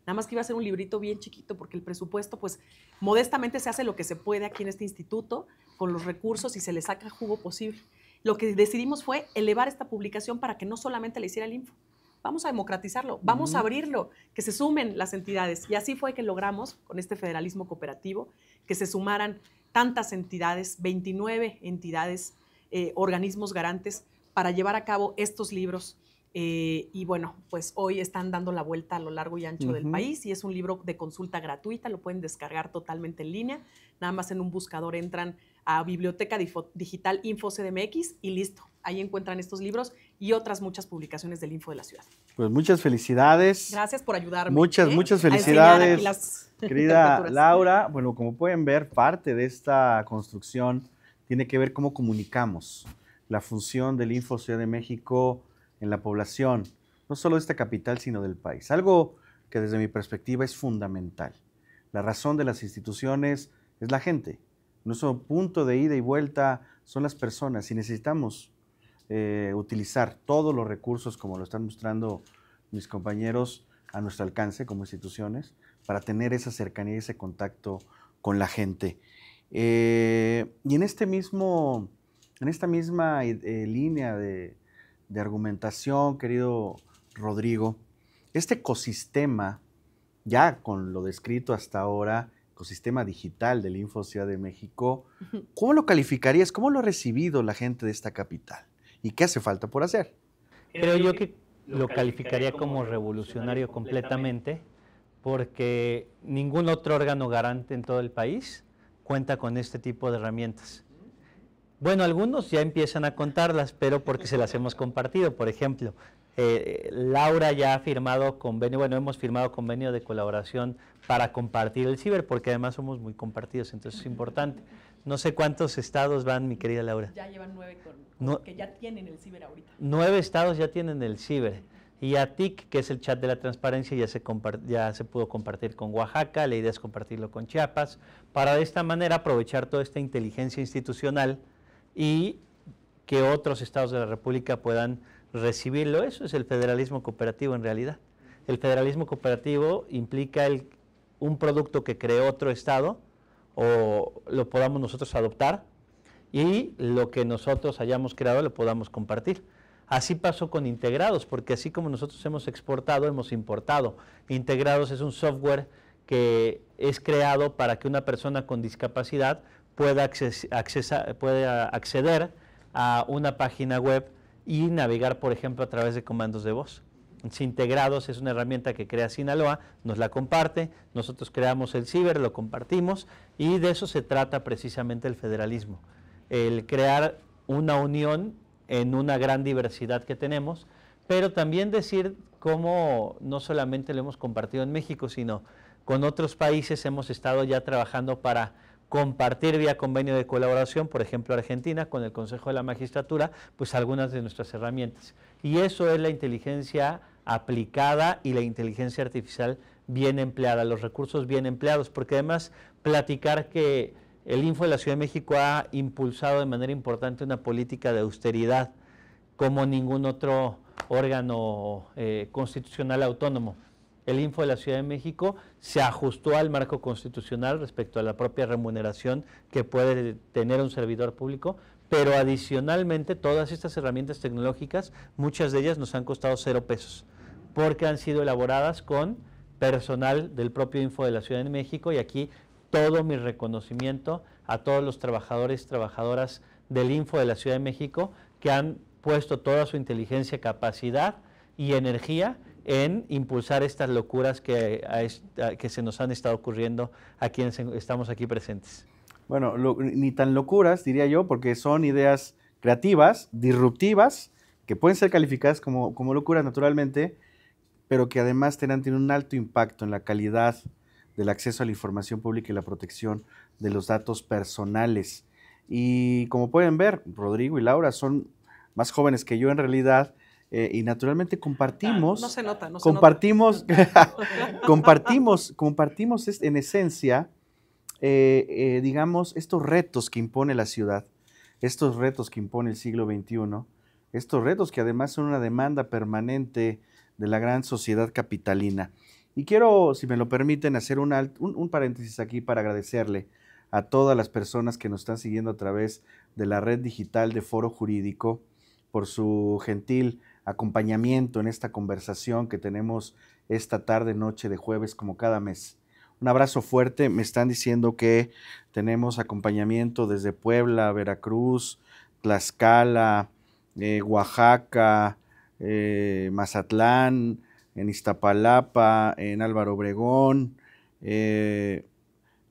Nada más que iba a ser un librito bien chiquito porque el presupuesto, pues modestamente se hace lo que se puede aquí en este instituto con los recursos y se le saca jugo posible lo que decidimos fue elevar esta publicación para que no solamente la hiciera el Info. Vamos a democratizarlo, vamos a abrirlo, que se sumen las entidades. Y así fue que logramos con este federalismo cooperativo que se sumaran tantas entidades, 29 entidades, eh, organismos garantes, para llevar a cabo estos libros. Eh, y bueno, pues hoy están dando la vuelta a lo largo y ancho del país y es un libro de consulta gratuita, lo pueden descargar totalmente en línea, nada más en un buscador entran a Biblioteca Digital InfoCDMX y listo. Ahí encuentran estos libros y otras muchas publicaciones del Info de la Ciudad.
Pues muchas felicidades. Gracias por ayudarme. Muchas, ¿eh? muchas felicidades. Las querida Laura, bueno, como pueden ver, parte de esta construcción tiene que ver cómo comunicamos la función del Info Ciudad de México en la población, no solo de esta capital, sino del país. Algo que desde mi perspectiva es fundamental. La razón de las instituciones es la gente, nuestro punto de ida y vuelta son las personas y necesitamos eh, utilizar todos los recursos, como lo están mostrando mis compañeros, a nuestro alcance como instituciones, para tener esa cercanía y ese contacto con la gente. Eh, y en, este mismo, en esta misma eh, línea de, de argumentación, querido Rodrigo, este ecosistema, ya con lo descrito hasta ahora, ecosistema digital del Info Ciudad de México. ¿Cómo lo calificarías? ¿Cómo lo ha recibido la gente de esta capital? ¿Y qué hace falta por hacer? Creo yo que lo calificaría como revolucionario completamente,
porque ningún otro órgano garante en todo el país cuenta con este tipo de herramientas. Bueno, algunos ya empiezan a contarlas, pero porque se las hemos compartido. Por ejemplo, eh, Laura ya ha firmado convenio, bueno, hemos firmado convenio de colaboración para compartir el ciber, porque además somos muy compartidos, entonces es importante. No sé cuántos estados van, mi querida Laura.
Ya llevan nueve con, ya tienen el ciber ahorita.
Nueve estados ya tienen el ciber. Y TIC, que es el chat de la transparencia, ya se, ya se pudo compartir con Oaxaca, la idea es compartirlo con Chiapas, para de esta manera aprovechar toda esta inteligencia institucional y que otros estados de la República puedan recibirlo. Eso es el federalismo cooperativo en realidad. El federalismo cooperativo implica el, un producto que creó otro Estado o lo podamos nosotros adoptar y lo que nosotros hayamos creado lo podamos compartir. Así pasó con Integrados, porque así como nosotros hemos exportado, hemos importado. Integrados es un software que es creado para que una persona con discapacidad pueda, pueda acceder a una página web y navegar, por ejemplo, a través de comandos de voz. Integrados es una herramienta que crea Sinaloa, nos la comparte, nosotros creamos el ciber, lo compartimos y de eso se trata precisamente el federalismo, el crear una unión en una gran diversidad que tenemos, pero también decir cómo no solamente lo hemos compartido en México, sino con otros países hemos estado ya trabajando para compartir vía convenio de colaboración, por ejemplo Argentina, con el Consejo de la Magistratura, pues algunas de nuestras herramientas. Y eso es la inteligencia aplicada y la inteligencia artificial bien empleada, los recursos bien empleados, porque además platicar que el Info de la Ciudad de México ha impulsado de manera importante una política de austeridad como ningún otro órgano eh, constitucional autónomo el Info de la Ciudad de México se ajustó al marco constitucional respecto a la propia remuneración que puede tener un servidor público, pero adicionalmente todas estas herramientas tecnológicas, muchas de ellas nos han costado cero pesos, porque han sido elaboradas con personal del propio Info de la Ciudad de México y aquí todo mi reconocimiento a todos los trabajadores y trabajadoras del Info de la Ciudad de México que han puesto toda su inteligencia, capacidad y energía en impulsar estas locuras que, que se nos han estado ocurriendo a quienes estamos aquí presentes.
Bueno, ni tan locuras, diría yo, porque son ideas creativas, disruptivas, que pueden ser calificadas como, como locuras naturalmente, pero que además tienen un alto impacto en la calidad del acceso a la información pública y la protección de los datos personales. Y como pueden ver, Rodrigo y Laura son más jóvenes que yo en realidad eh, y naturalmente compartimos. Ah, no se nota, no compartimos, se nota. compartimos, compartimos en esencia, eh, eh, digamos, estos retos que impone la ciudad, estos retos que impone el siglo XXI, estos retos que además son una demanda permanente de la gran sociedad capitalina. Y quiero, si me lo permiten, hacer un, un paréntesis aquí para agradecerle a todas las personas que nos están siguiendo a través de la red digital de Foro Jurídico por su gentil acompañamiento en esta conversación que tenemos esta tarde, noche de jueves, como cada mes. Un abrazo fuerte, me están diciendo que tenemos acompañamiento desde Puebla, Veracruz, Tlaxcala, eh, Oaxaca, eh, Mazatlán, en Iztapalapa, en Álvaro Obregón, eh,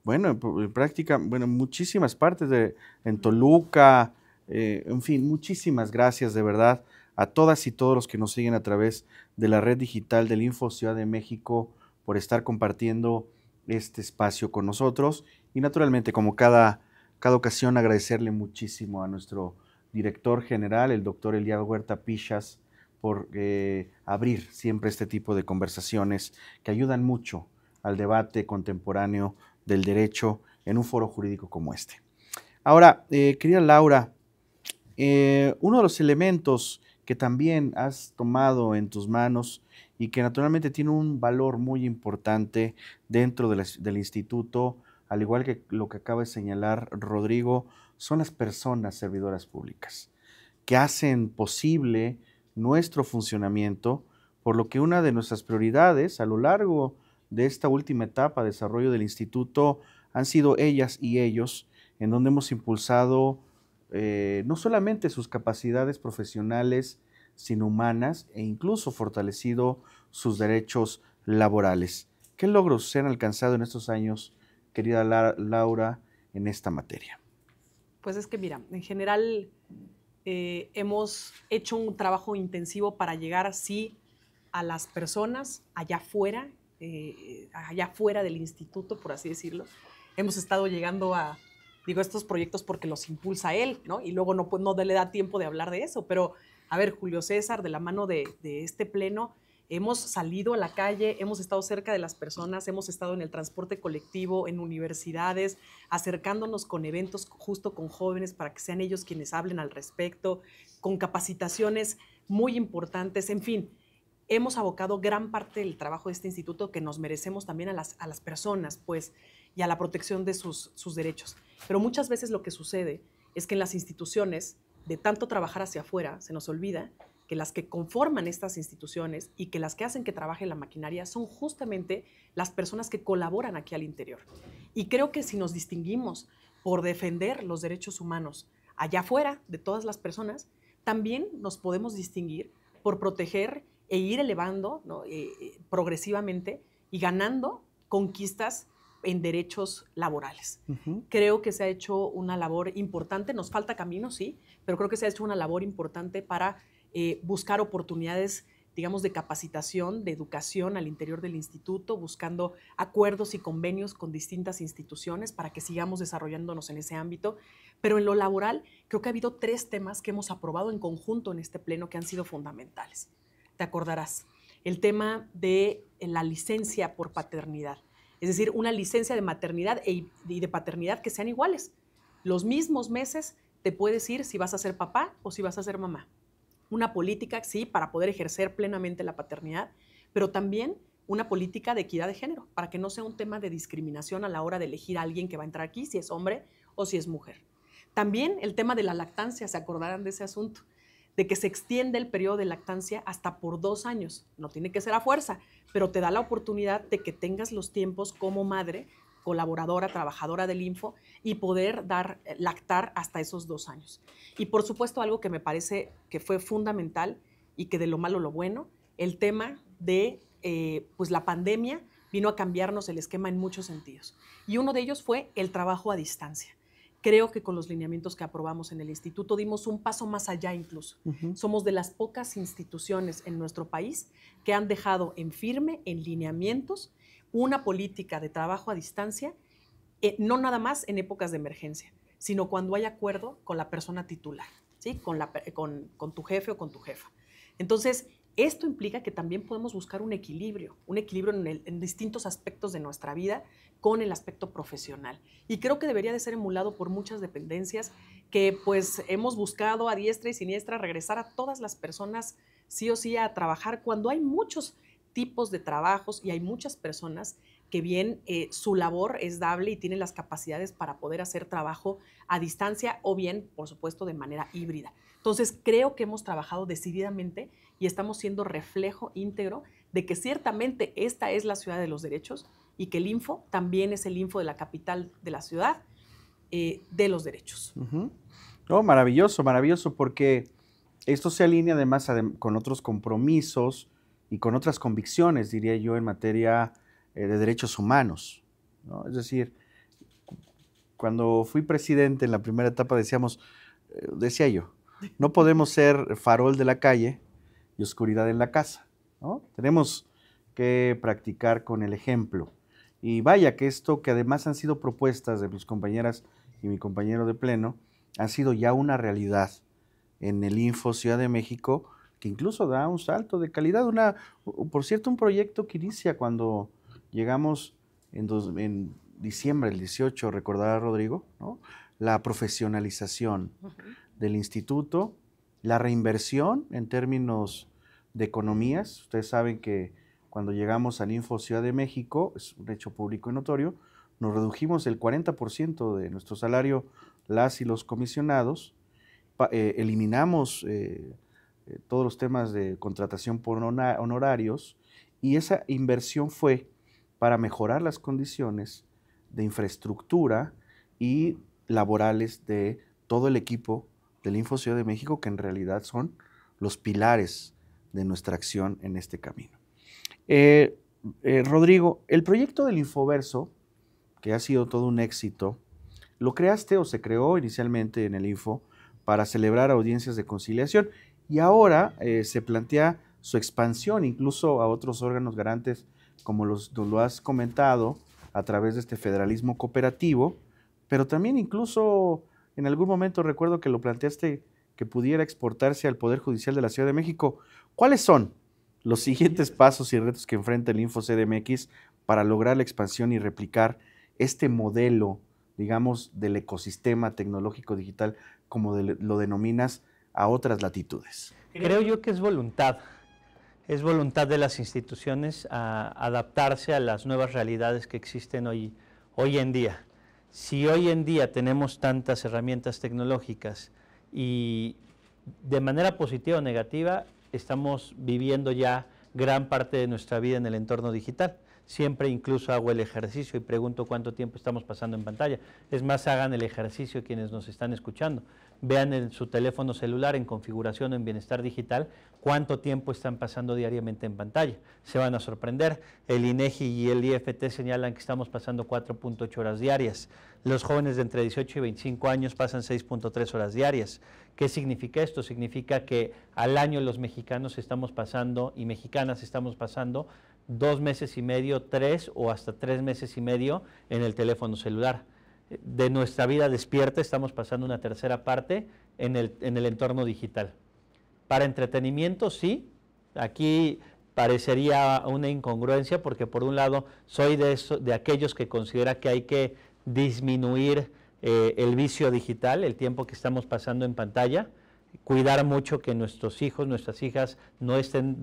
bueno, en práctica, bueno, muchísimas partes de, en Toluca, en fin, muchísimas gracias de verdad a todas y todos los que nos siguen a través de la red digital del Info Ciudad de México por estar compartiendo este espacio con nosotros y naturalmente como cada, cada ocasión agradecerle muchísimo a nuestro director general, el doctor Elías Huerta Pichas, por eh, abrir siempre este tipo de conversaciones que ayudan mucho al debate contemporáneo del derecho en un foro jurídico como este. Ahora, eh, querida Laura, eh, uno de los elementos que también has tomado en tus manos y que naturalmente tiene un valor muy importante dentro del instituto, al igual que lo que acaba de señalar Rodrigo, son las personas servidoras públicas, que hacen posible nuestro funcionamiento, por lo que una de nuestras prioridades a lo largo de esta última etapa de desarrollo del instituto han sido ellas y ellos, en donde hemos impulsado eh, no solamente sus capacidades profesionales, sino humanas e incluso fortalecido sus derechos laborales. ¿Qué logros se han alcanzado en estos años, querida Laura, en esta materia?
Pues es que mira, en general eh, hemos hecho un trabajo intensivo para llegar así a las personas allá afuera, eh, allá afuera del instituto, por así decirlo. Hemos estado llegando a digo, estos proyectos porque los impulsa él, ¿no? Y luego no, le da tiempo de hablar de eso, pero a ver, Julio César, de la mano de, este pleno, hemos salido a la calle, hemos estado cerca de las personas, hemos estado en el transporte colectivo, en universidades, acercándonos con eventos justo con jóvenes para que sean ellos quienes hablen al respecto, con capacitaciones muy importantes, en fin. Hemos abocado gran parte del trabajo de este instituto que nos merecemos también a las, a las personas, pues y a la protección de sus, derechos. Pero muchas veces lo que sucede es que en las instituciones, de tanto trabajar hacia afuera, se nos olvida que las que conforman estas instituciones y que las que hacen que trabaje la maquinaria son justamente las personas que colaboran aquí al interior. Y creo que si nos distinguimos por defender los derechos humanos allá afuera de todas las personas, también nos podemos distinguir por proteger e ir elevando eh, eh, progresivamente y ganando conquistas en derechos laborales. Creo que se ha hecho una labor importante, nos falta camino, sí, pero creo que se ha hecho una labor importante para eh, buscar oportunidades digamos, de capacitación, de educación al interior del instituto, buscando acuerdos y convenios con distintas instituciones para que sigamos desarrollándonos en ese ámbito. Pero en lo laboral, creo que ha habido tres temas que hemos aprobado en conjunto en este pleno que han sido fundamentales. Te acordarás, el tema de la licencia por paternidad. Es decir, una licencia de maternidad e, y de paternidad que sean iguales. Los mismos meses te puedes ir si vas a ser papá o si vas a ser mamá. Una política, sí, para poder ejercer plenamente la paternidad, pero también una política de equidad de género, para que no sea un tema de discriminación a la hora de elegir a alguien que va a entrar aquí, si es hombre o si es mujer. También el tema de la lactancia, se acordarán de ese asunto de que se extiende el periodo de lactancia hasta por dos años. No tiene que ser a fuerza, pero te da la oportunidad de que tengas los tiempos como madre, colaboradora, trabajadora del Info y poder dar, eh, lactar hasta esos dos años. Y por supuesto algo que me parece que fue fundamental y que de lo malo lo bueno, el tema de eh, pues la pandemia vino a cambiarnos el esquema en muchos sentidos. Y uno de ellos fue el trabajo a distancia. Creo que con los lineamientos que aprobamos en el instituto dimos un paso más allá incluso. Somos de las pocas instituciones en nuestro país que han dejado en firme, en lineamientos, una política de trabajo a distancia, eh, no nada más en épocas de emergencia, sino cuando hay acuerdo con la persona titular, ¿sí? con, la, eh, con, con tu jefe o con tu jefa. Entonces, esto implica que también podemos buscar un equilibrio, un equilibrio en, distintos aspectos de nuestra vida con el aspecto profesional. Y creo que debería de ser emulado por muchas dependencias que pues hemos buscado a diestra y siniestra regresar a todas las personas sí o sí a trabajar cuando hay muchos tipos de trabajos y hay muchas personas que bien eh, su labor es dable y tienen las capacidades para poder hacer trabajo a distancia o bien, por supuesto, de manera híbrida. Entonces, creo que hemos trabajado decididamente y estamos siendo reflejo íntegro de que ciertamente esta es la ciudad de los derechos y que el Info también es el Info de la capital de la ciudad eh, de los derechos.
oh, maravilloso, maravilloso, porque esto se alinea además con otros compromisos y con otras convicciones, diría yo, en materia eh, de derechos humanos. Es decir, cuando fui presidente en la primera etapa decíamos, eh, decía yo, no podemos ser farol de la calle, y oscuridad en la casa. ¿no? Tenemos que practicar con el ejemplo. Y vaya que esto, que además han sido propuestas de mis compañeras y mi compañero de pleno, ha sido ya una realidad en el Info Ciudad de México, que incluso da un salto de calidad. Una, por cierto, un proyecto que inicia cuando llegamos en, diciembre del 18, recordará Rodrigo, la profesionalización del instituto la reinversión en términos de economías, ustedes saben que cuando llegamos al Info Ciudad de México, es un hecho público y notorio, nos redujimos el 40% de nuestro salario las y los comisionados, eh, eliminamos eh, eh, todos los temas de contratación por honorarios y esa inversión fue para mejorar las condiciones de infraestructura y laborales de todo el equipo del Info Ciudad de México, que en realidad son los pilares de nuestra acción en este camino. Eh, eh, Rodrigo, el proyecto del Infoverso, que ha sido todo un éxito, lo creaste o se creó inicialmente en el Info para celebrar audiencias de conciliación y ahora eh, se plantea su expansión incluso a otros órganos garantes, como los, lo has comentado, a través de este federalismo cooperativo, pero también incluso en algún momento recuerdo que lo planteaste que pudiera exportarse al Poder Judicial de la Ciudad de México. ¿Cuáles son los siguientes pasos y retos que enfrenta el Info CDMX para lograr la expansión y replicar este modelo, digamos, del ecosistema tecnológico digital, como lo denominas, a otras latitudes?
Creo yo que es voluntad. Es voluntad de las instituciones a adaptarse a las nuevas realidades que existen hoy, hoy en día si hoy en día tenemos tantas herramientas tecnológicas y de manera positiva o negativa estamos viviendo ya gran parte de nuestra vida en el entorno digital. Siempre incluso hago el ejercicio y pregunto cuánto tiempo estamos pasando en pantalla. Es más, hagan el ejercicio quienes nos están escuchando vean en su teléfono celular, en configuración o en bienestar digital, cuánto tiempo están pasando diariamente en pantalla. Se van a sorprender. El INEGI e y el IFT señalan que estamos pasando 4.8 horas diarias. Los jóvenes de entre 18 y 25 años pasan 6.3 horas diarias. ¿Qué significa esto? Significa que al año los mexicanos estamos pasando y mexicanas estamos pasando dos meses y medio, tres o hasta tres meses y medio en el teléfono celular de nuestra vida despierta, estamos pasando una tercera parte en el, entorno digital. Para entretenimiento, sí. Aquí parecería una incongruencia porque por un lado soy de, de aquellos que considera que hay que disminuir eh, el vicio digital, el tiempo que estamos pasando en pantalla, cuidar mucho que nuestros hijos, nuestras hijas no estén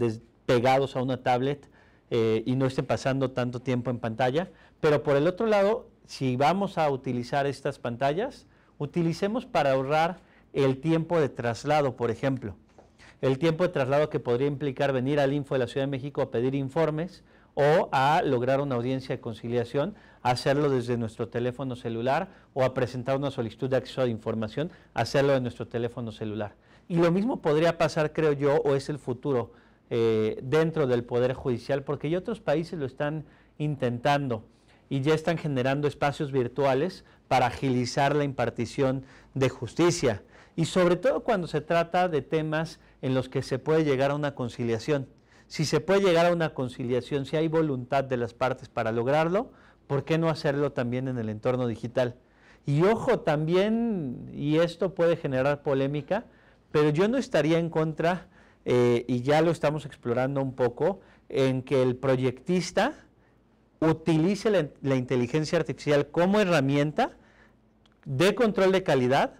pegados a una tablet eh, y no estén pasando tanto tiempo en pantalla, pero por el otro lado si vamos a utilizar estas pantallas, utilicemos para ahorrar el tiempo de traslado, por ejemplo. El tiempo de traslado que podría implicar venir al Info de la Ciudad de México a pedir informes o a lograr una audiencia de conciliación, hacerlo desde nuestro teléfono celular o a presentar una solicitud de acceso a información, hacerlo de nuestro teléfono celular. Y lo mismo podría pasar, creo yo, o es el futuro eh, dentro del Poder Judicial, porque hay otros países lo están intentando y ya están generando espacios virtuales para agilizar la impartición de justicia. Y sobre todo cuando se trata de temas en los que se puede llegar a una conciliación. Si se puede llegar a una conciliación, si hay voluntad de las partes para lograrlo, ¿por qué no hacerlo también en el entorno digital? Y ojo, también, y esto puede generar polémica, pero yo no estaría en contra, eh, y ya lo estamos explorando un poco, en que el proyectista utilice la, inteligencia artificial como herramienta de control de calidad,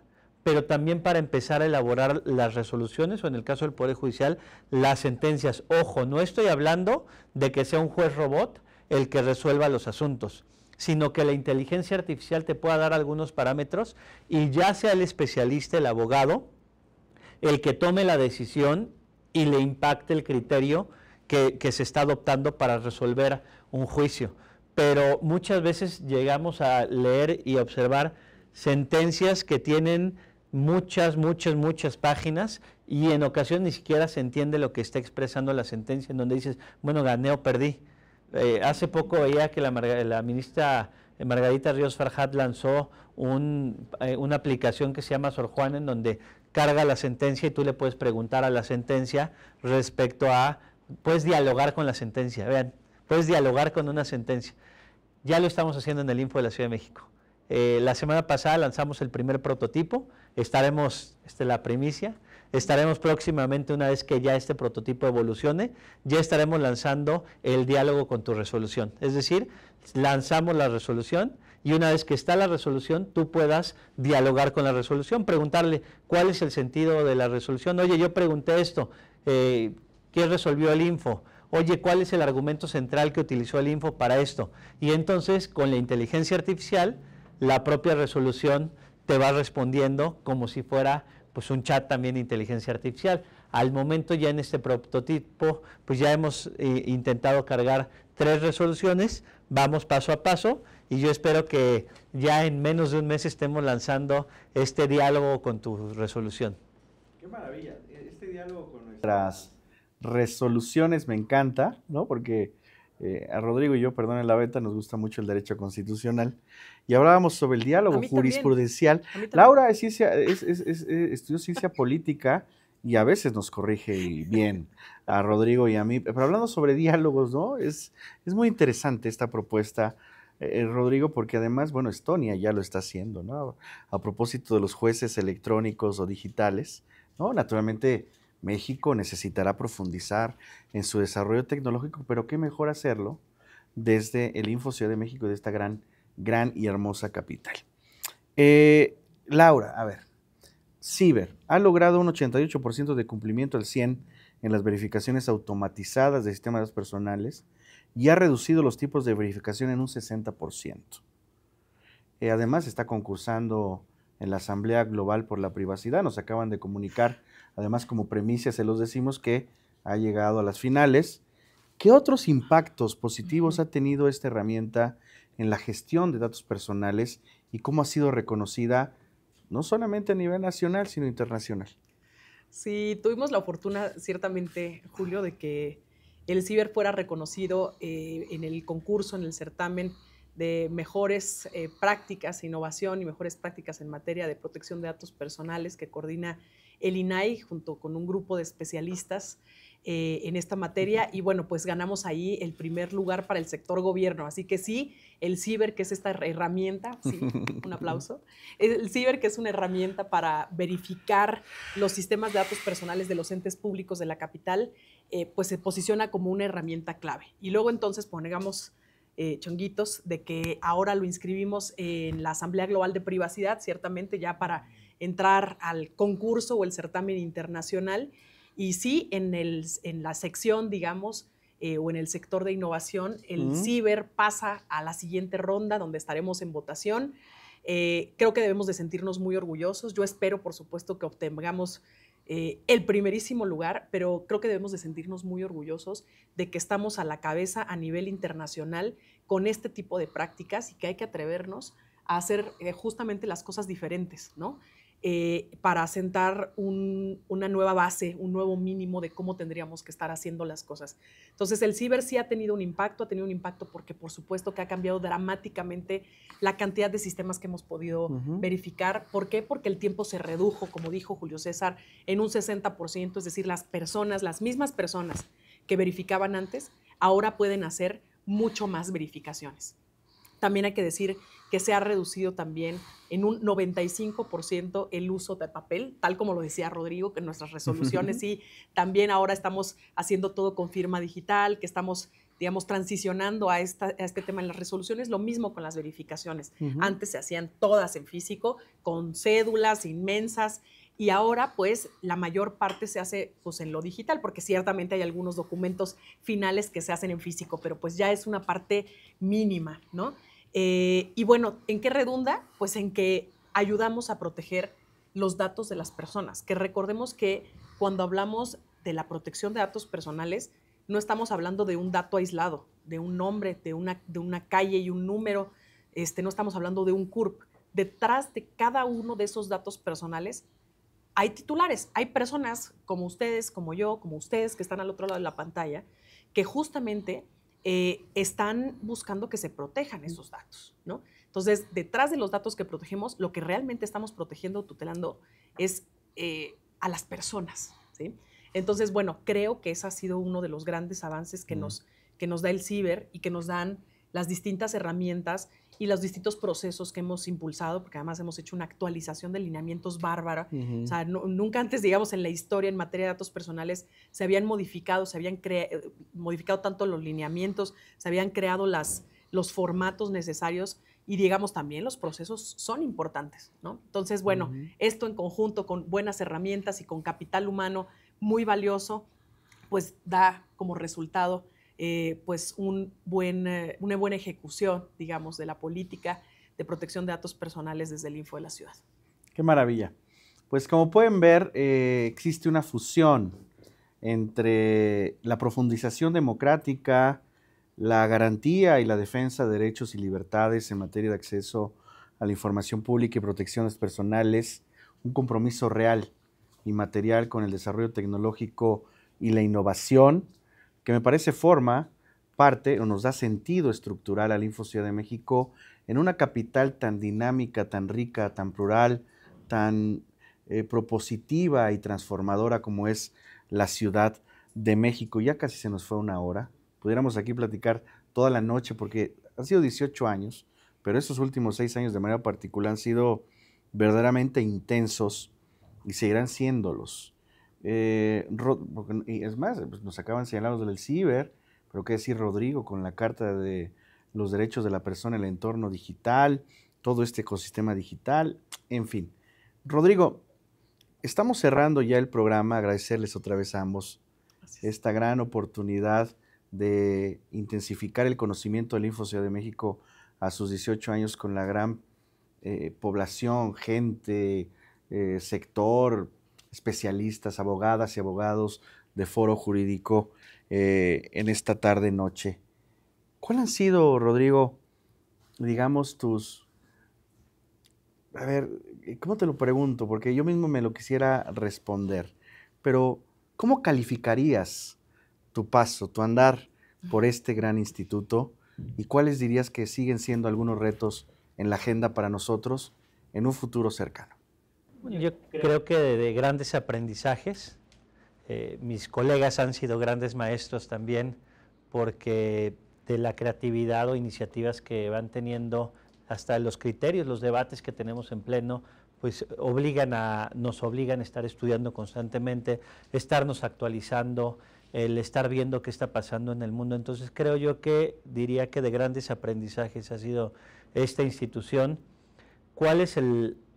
pero también para empezar a elaborar las resoluciones o en el caso del Poder Judicial, las sentencias. Ojo, no estoy hablando de que sea un juez robot el que resuelva los asuntos sino que la inteligencia artificial te pueda dar algunos parámetros y ya sea el especialista, el abogado, el que tome la decisión y le impacte el criterio que se está adoptando para resolver un juicio. Pero muchas veces llegamos a leer y observar sentencias que tienen muchas, muchas, muchas páginas y en ocasiones ni siquiera se entiende lo que está expresando la sentencia, en donde dices, bueno, gané o perdí. Eh, hace poco veía que la, ministra Margarita Ríos Farhat lanzó eh, una aplicación que se llama Sor Juan, en donde carga la sentencia y tú le puedes preguntar a la sentencia respecto a, puedes dialogar con la sentencia. Vean, puedes dialogar con una sentencia. Ya lo estamos haciendo en el Info de la Ciudad de México. Eh, la semana pasada lanzamos el primer prototipo, estaremos, esta la primicia, estaremos próximamente, una vez que ya este prototipo evolucione, ya estaremos lanzando el diálogo con tu resolución. Es decir, lanzamos la resolución y una vez que está la resolución, tú puedas dialogar con la resolución, preguntarle cuál es el sentido de la resolución. Oye, yo pregunté esto, eh, ¿qué resolvió el info? oye, ¿cuál es el argumento central que utilizó el info para esto? Y entonces, con la inteligencia artificial, la propia resolución te va respondiendo como si fuera pues un chat también de inteligencia artificial. Al momento ya en este prototipo, pues ya hemos eh, intentado cargar tres resoluciones, vamos paso a paso y yo espero que ya en menos de un mes estemos lanzando
este diálogo con tu resolución. Qué maravilla, este diálogo con nuestras resoluciones me encanta, ¿no? Porque eh, a Rodrigo y yo, perdón, en la beta nos gusta mucho el derecho constitucional. Y hablábamos sobre el diálogo jurisprudencial. Laura es ciencia, es, eh, estudió ciencia política y a veces nos corrige bien a Rodrigo y a mí. Pero hablando sobre diálogos, ¿no? Es, es muy interesante esta propuesta. Eh, Rodrigo, porque además, bueno, Estonia ya lo está haciendo, ¿no? A propósito de los jueces electrónicos o digitales, ¿no? Naturalmente, México necesitará profundizar en su desarrollo tecnológico, pero qué mejor hacerlo desde el Info Ciudad de México, de esta gran, gran y hermosa capital. Eh, Laura, a ver, Ciber ha logrado un 88% de cumplimiento al 100% en las verificaciones automatizadas de sistemas personales y ha reducido los tipos de verificación en un 60%. Eh, además, está concursando en la Asamblea Global por la Privacidad. Nos acaban de comunicar Además, como premisa, se los decimos que ha llegado a las finales. ¿Qué otros impactos positivos ha tenido esta herramienta en la gestión de datos personales y cómo ha sido reconocida no solamente a nivel nacional, sino internacional?
Sí, tuvimos la fortuna, ciertamente, Julio, de que el ciber fuera reconocido eh, en el concurso, en el certamen de mejores eh, prácticas, e innovación y mejores prácticas en materia de protección de datos personales que coordina el INAI junto con un grupo de especialistas eh, en esta materia y bueno, pues ganamos ahí el primer lugar para el sector gobierno. Así que sí, el ciber, que es esta herramienta, sí, un aplauso, el ciber, que es una herramienta para verificar los sistemas de datos personales de los entes públicos de la capital, eh, pues se posiciona como una herramienta clave. Y luego entonces pongamos eh, chonguitos, de que ahora lo inscribimos en la Asamblea Global de Privacidad, ciertamente ya para entrar al concurso o el certamen internacional. Y sí, en, el, en la sección, digamos, eh, o en el sector de innovación, el ciber pasa a la siguiente ronda donde estaremos en votación. Eh, creo que debemos de sentirnos muy orgullosos. Yo espero, por supuesto, que obtengamos eh, el primerísimo lugar, pero creo que debemos de sentirnos muy orgullosos de que estamos a la cabeza a nivel internacional con este tipo de prácticas y que hay que atrevernos a hacer justamente las cosas diferentes, ¿no? Eh, para asentar una nueva base, un nuevo mínimo de cómo tendríamos que estar haciendo las cosas. Entonces, el ciber sí ha tenido un impacto, ha tenido un impacto porque, por supuesto, que ha cambiado dramáticamente la cantidad de sistemas que hemos podido verificar. ¿Por qué? Porque el tiempo se redujo, como dijo Julio César, en un 60%, es decir, las personas, las mismas personas que verificaban antes, ahora pueden hacer mucho más verificaciones. También hay que decir que se ha reducido también en un 95% el uso de papel, tal como lo decía Rodrigo, que en nuestras resoluciones y también ahora estamos haciendo todo con firma digital, que estamos digamos, transicionando a, este tema en las resoluciones, lo mismo con las verificaciones. Antes se hacían todas en físico, con cédulas inmensas, y ahora pues la mayor parte se hace pues en lo digital, porque ciertamente hay algunos documentos finales que se hacen en físico, pero pues ya es una parte mínima, ¿no? Eh, y bueno, ¿en qué redunda? Pues en que ayudamos a proteger los datos de las personas, que recordemos que cuando hablamos de la protección de datos personales, no estamos hablando de un dato aislado, de un nombre, de una, de una calle y un número, este, no estamos hablando de un CURP. Detrás de cada uno de esos datos personales hay titulares, hay personas como ustedes, como yo, como ustedes que están al otro lado de la pantalla, que justamente eh, están buscando que se protejan esos datos, ¿no? Entonces, detrás de los datos que protegemos, lo que realmente estamos protegiendo tutelando es eh, a las personas, ¿sí? Entonces, bueno, creo que ese ha sido uno de los grandes avances que, nos, que nos da el ciber y que nos dan las distintas herramientas y los distintos procesos que hemos impulsado, porque además hemos hecho una actualización de lineamientos bárbara. O sea, nunca antes, digamos, en la historia en materia de datos personales se habían modificado, se habían eh, modificado tanto los lineamientos, se habían creado las, los formatos necesarios y digamos también los procesos son importantes, ¿no? Entonces, bueno, esto en conjunto con buenas herramientas y con capital humano muy valioso, pues da como resultado eh, pues eh, una buena ejecución, digamos, de la política de protección de datos personales desde el Info de la Ciudad.
Qué maravilla. Pues como pueden ver, eh, existe una fusión entre la profundización democrática, la garantía y la defensa de derechos y libertades en materia de acceso a la información pública y protecciones personales, un compromiso real y material con el desarrollo tecnológico y la innovación, que me parece forma parte o nos da sentido estructural a Info Ciudad de México en una capital tan dinámica, tan rica, tan plural, tan eh, propositiva y transformadora como es la Ciudad de México. Ya casi se nos fue una hora. Pudiéramos aquí platicar toda la noche porque han sido 18 años, pero estos últimos seis años de manera particular han sido verdaderamente intensos y seguirán siéndolos. Eh, y es más, pues, nos acaban señalados del ciber, pero qué decir Rodrigo con la Carta de los Derechos de la Persona, el entorno digital, todo este ecosistema digital, en fin. Rodrigo, estamos cerrando ya el programa, agradecerles otra vez a ambos esta gran oportunidad de intensificar el conocimiento del Info Ciudad de México a sus 18 años con la gran eh, población, gente, eh, sector, especialistas, abogadas y abogados de foro jurídico eh, en esta tarde-noche. ¿Cuál han sido, Rodrigo, digamos, tus... A ver, ¿cómo te lo pregunto? Porque yo mismo me lo quisiera responder. Pero, ¿cómo calificarías tu paso, tu andar por este gran instituto? ¿Y cuáles dirías que siguen siendo algunos retos en la agenda para nosotros en un futuro cercano?
yo creo, que de, grandes aprendizajes. Eh, mis
colegas han
sido grandes maestros también porque de la creatividad o iniciativas que van teniendo hasta los criterios, los debates que tenemos en pleno, pues obligan a, nos obligan a estar estudiando constantemente, estarnos actualizando, el estar viendo qué está pasando en el mundo. Entonces creo yo que diría que de grandes aprendizajes ha sido esta institución ¿Cuál es el,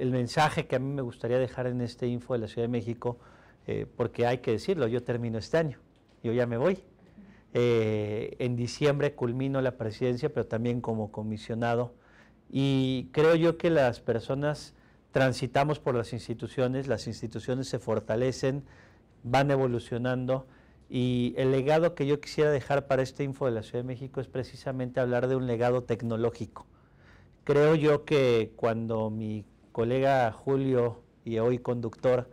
mensaje que a mí me gustaría dejar en este info de la Ciudad de México? Eh, porque hay que decirlo, yo termino este año, yo ya me voy. Eh, en diciembre culmino la presidencia, pero también como comisionado. Y creo yo que las personas transitamos por las instituciones, las instituciones se fortalecen, van evolucionando. Y el legado que yo quisiera dejar para este Info de la Ciudad de México es precisamente hablar de un legado tecnológico. Creo yo que cuando mi colega Julio, y hoy conductor,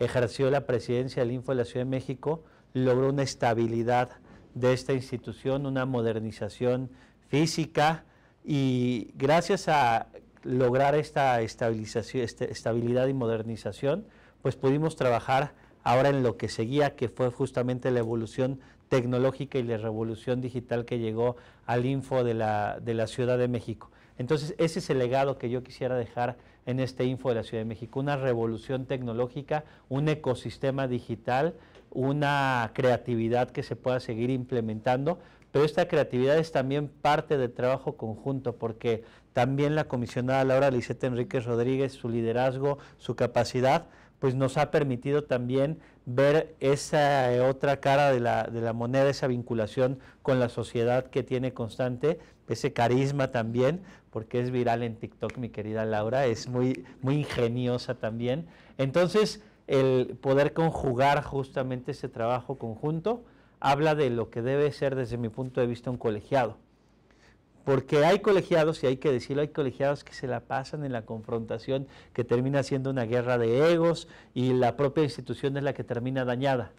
ejerció la presidencia del Info de la Ciudad de México, logró una estabilidad de esta institución, una modernización física y gracias a lograr esta, estabilización, esta estabilidad y modernización, pues pudimos trabajar ahora en lo que seguía, que fue justamente la evolución tecnológica y la revolución digital que llegó al Info de de la Ciudad de México. Entonces, ese es el legado que yo quisiera dejar en este Info de la Ciudad de México, una revolución tecnológica, un ecosistema digital, una creatividad que se pueda seguir implementando, pero esta creatividad es también parte del trabajo conjunto, porque también la comisionada Laura Lisette Enríquez Rodríguez, su liderazgo, su capacidad, pues nos ha permitido también ver esa eh, otra cara de la, de la, moneda, esa vinculación con la sociedad que tiene constante, ese carisma también, porque es viral en TikTok, mi querida Laura, es muy, muy ingeniosa también. Entonces, el poder conjugar justamente ese trabajo conjunto habla de lo que debe ser desde mi punto de vista un colegiado porque hay colegiados, y hay que decirlo, hay colegiados que se la pasan en la confrontación, que termina siendo una guerra de egos y la propia institución es la que termina dañada.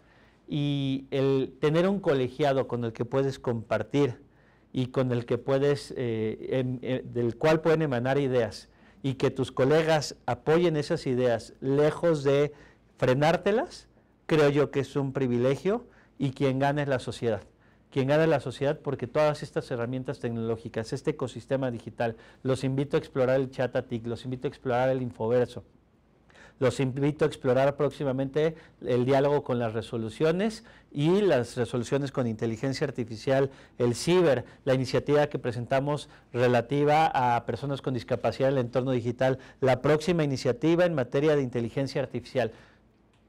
Y el tener un colegiado con el que puedes compartir y con el que puedes, eh, em, eh, del cual pueden emanar ideas y que tus colegas apoyen esas ideas lejos de frenártelas, creo yo que es un privilegio y quien gana es la sociedad quien gana la sociedad porque todas estas herramientas tecnológicas, este ecosistema digital, los invito a explorar el chat Chatatic, los invito a explorar el Infoverso, los invito a explorar próximamente el diálogo con las resoluciones y las resoluciones con inteligencia artificial, el ciber, la iniciativa que presentamos relativa a personas con discapacidad en el entorno digital, la próxima iniciativa en materia de inteligencia artificial.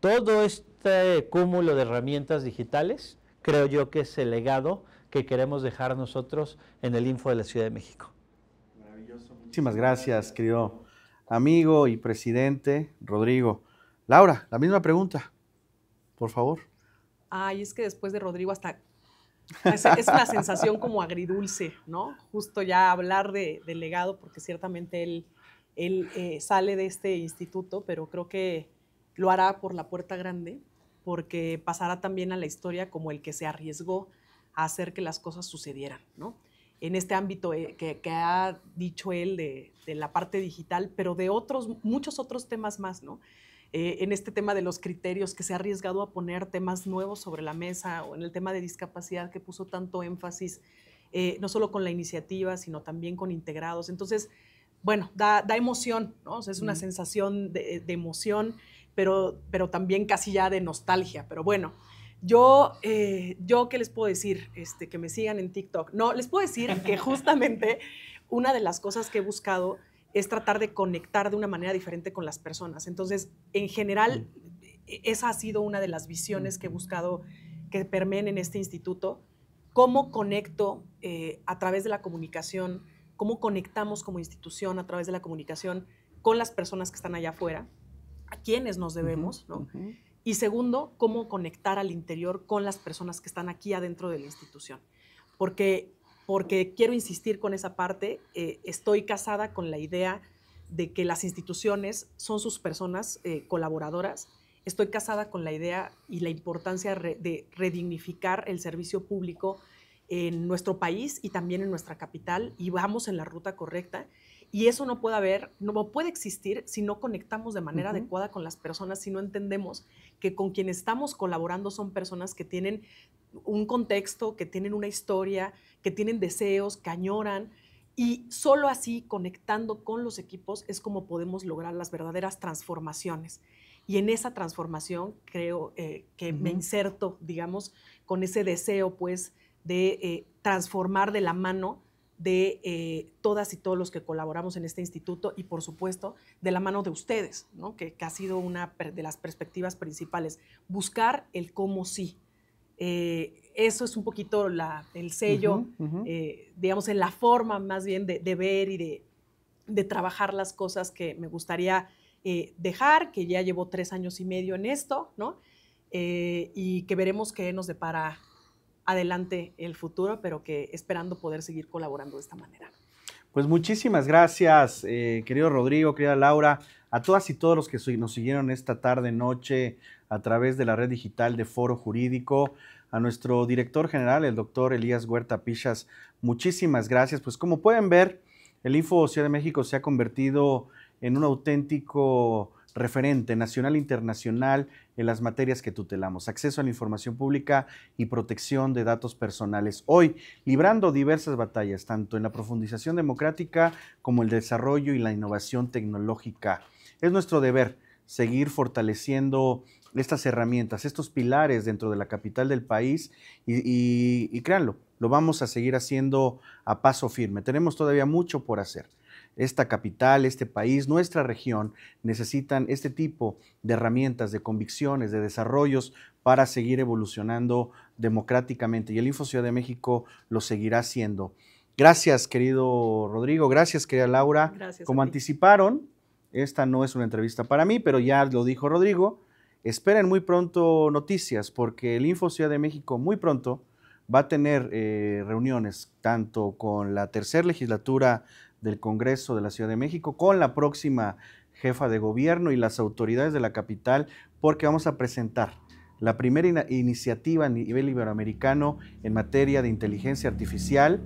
Todo este cúmulo de herramientas digitales creo yo que es el legado que queremos dejar nosotros en el Info de la Ciudad de México.
Maravilloso. Muchísimas gracias, querido amigo y presidente Rodrigo. Laura, la misma pregunta, por favor.
Ay, es que después de Rodrigo hasta es, una sensación como agridulce, ¿no? Justo ya hablar de, del legado, porque ciertamente él, eh, sale de este instituto, pero creo que lo hará por la puerta grande porque pasará también a la historia como el que se arriesgó a hacer que las cosas sucedieran, ¿no? En este ámbito eh, que, ha dicho él de, la parte digital, pero de otros, muchos otros temas más, ¿no? Eh, en este tema de los criterios, que se ha arriesgado a poner temas nuevos sobre la mesa, o en el tema de discapacidad que puso tanto énfasis, eh, no solo con la iniciativa, sino también con integrados. Entonces, bueno, da, emoción, ¿no? es una sensación de emoción pero, también casi ya de nostalgia. Pero bueno, yo, eh, yo qué les puedo decir, este, que me sigan en TikTok. No, les puedo decir que justamente una de las cosas que he buscado es tratar de conectar de una manera diferente con las personas. Entonces, en general, mm. esa ha sido una de las visiones que he buscado que permeen en este instituto. ¿Cómo conecto eh, a través de la comunicación? ¿Cómo conectamos como institución a través de la comunicación con las personas que están allá afuera? a quiénes nos debemos, ¿no? Y segundo, cómo conectar al interior con las personas que están aquí adentro de la institución. Porque, porque quiero insistir con esa parte, eh, estoy casada con la idea de que las instituciones son sus personas eh, colaboradoras. Estoy casada con la idea y la importancia de redignificar el servicio público en nuestro país y también en nuestra capital y vamos en la ruta correcta. Y eso no puede haber, no puede existir si no conectamos de manera adecuada con las personas, si no entendemos que con quien estamos colaborando son personas que tienen un contexto, que tienen una historia, que tienen deseos, que añoran. Y solo así, conectando con los equipos, es como podemos lograr las verdaderas transformaciones. Y en esa transformación creo eh, que me inserto, digamos, con ese deseo, pues, de eh, transformar de la mano de eh, todas y todos los que colaboramos en este instituto y por supuesto de la mano de ustedes, que, ha sido una de las perspectivas principales, buscar el cómo sí. Eh, eso es un poquito la, el sello, eh, digamos, en la forma más bien de, ver y de, trabajar las cosas que me gustaría dejar, que ya llevo tres años y medio en esto, ¿no? y que veremos qué nos depara adelante el futuro, pero que esperando poder seguir colaborando de esta manera.
Pues muchísimas gracias, eh, querido Rodrigo, querida Laura, a todas y todos los que nos siguieron esta tarde, noche, a través de la red digital de Foro Jurídico, a nuestro director general, el doctor Elías Huerta Pichas, muchísimas gracias. Pues como pueden ver, el Info Ciudad de México se ha convertido en un auténtico referente nacional e internacional en las materias que tutelamos, acceso a la información pública y protección de datos personales. Hoy, librando diversas batallas, tanto en la profundización democrática como el desarrollo y la innovación tecnológica. Es nuestro deber seguir fortaleciendo estas herramientas, estos pilares dentro de la capital del país y, y créanlo, lo vamos a seguir haciendo a paso firme. Tenemos todavía mucho por hacer esta capital, este país, nuestra región, necesitan este tipo de herramientas, de convicciones, de desarrollos para seguir evolucionando democráticamente. Y el Info Ciudad de México lo seguirá haciendo. Gracias, querido Rodrigo. Gracias, querida Laura. Como anticiparon, esta no es una entrevista para mí, pero ya lo dijo Rodrigo. Esperen muy pronto noticias, porque el Info Ciudad de México muy pronto va a tener eh, reuniones tanto con la tercera legislatura del Congreso de la Ciudad de México con la próxima jefa de gobierno y las autoridades de la capital porque vamos a presentar la primera iniciativa a nivel iberoamericano en materia de inteligencia artificial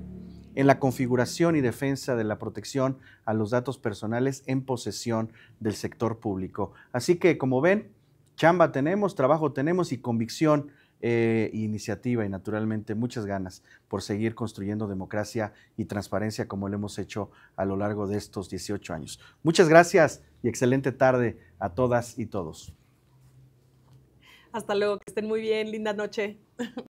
en la configuración y defensa de la protección a los datos personales en posesión del sector público. Así que, como ven, chamba tenemos, trabajo tenemos y convicción eh, iniciativa y naturalmente muchas ganas por seguir construyendo democracia y transparencia como lo hemos hecho a lo largo de estos 18 años. Muchas gracias y excelente tarde a todas y todos.
Hasta luego, que estén muy bien, linda noche.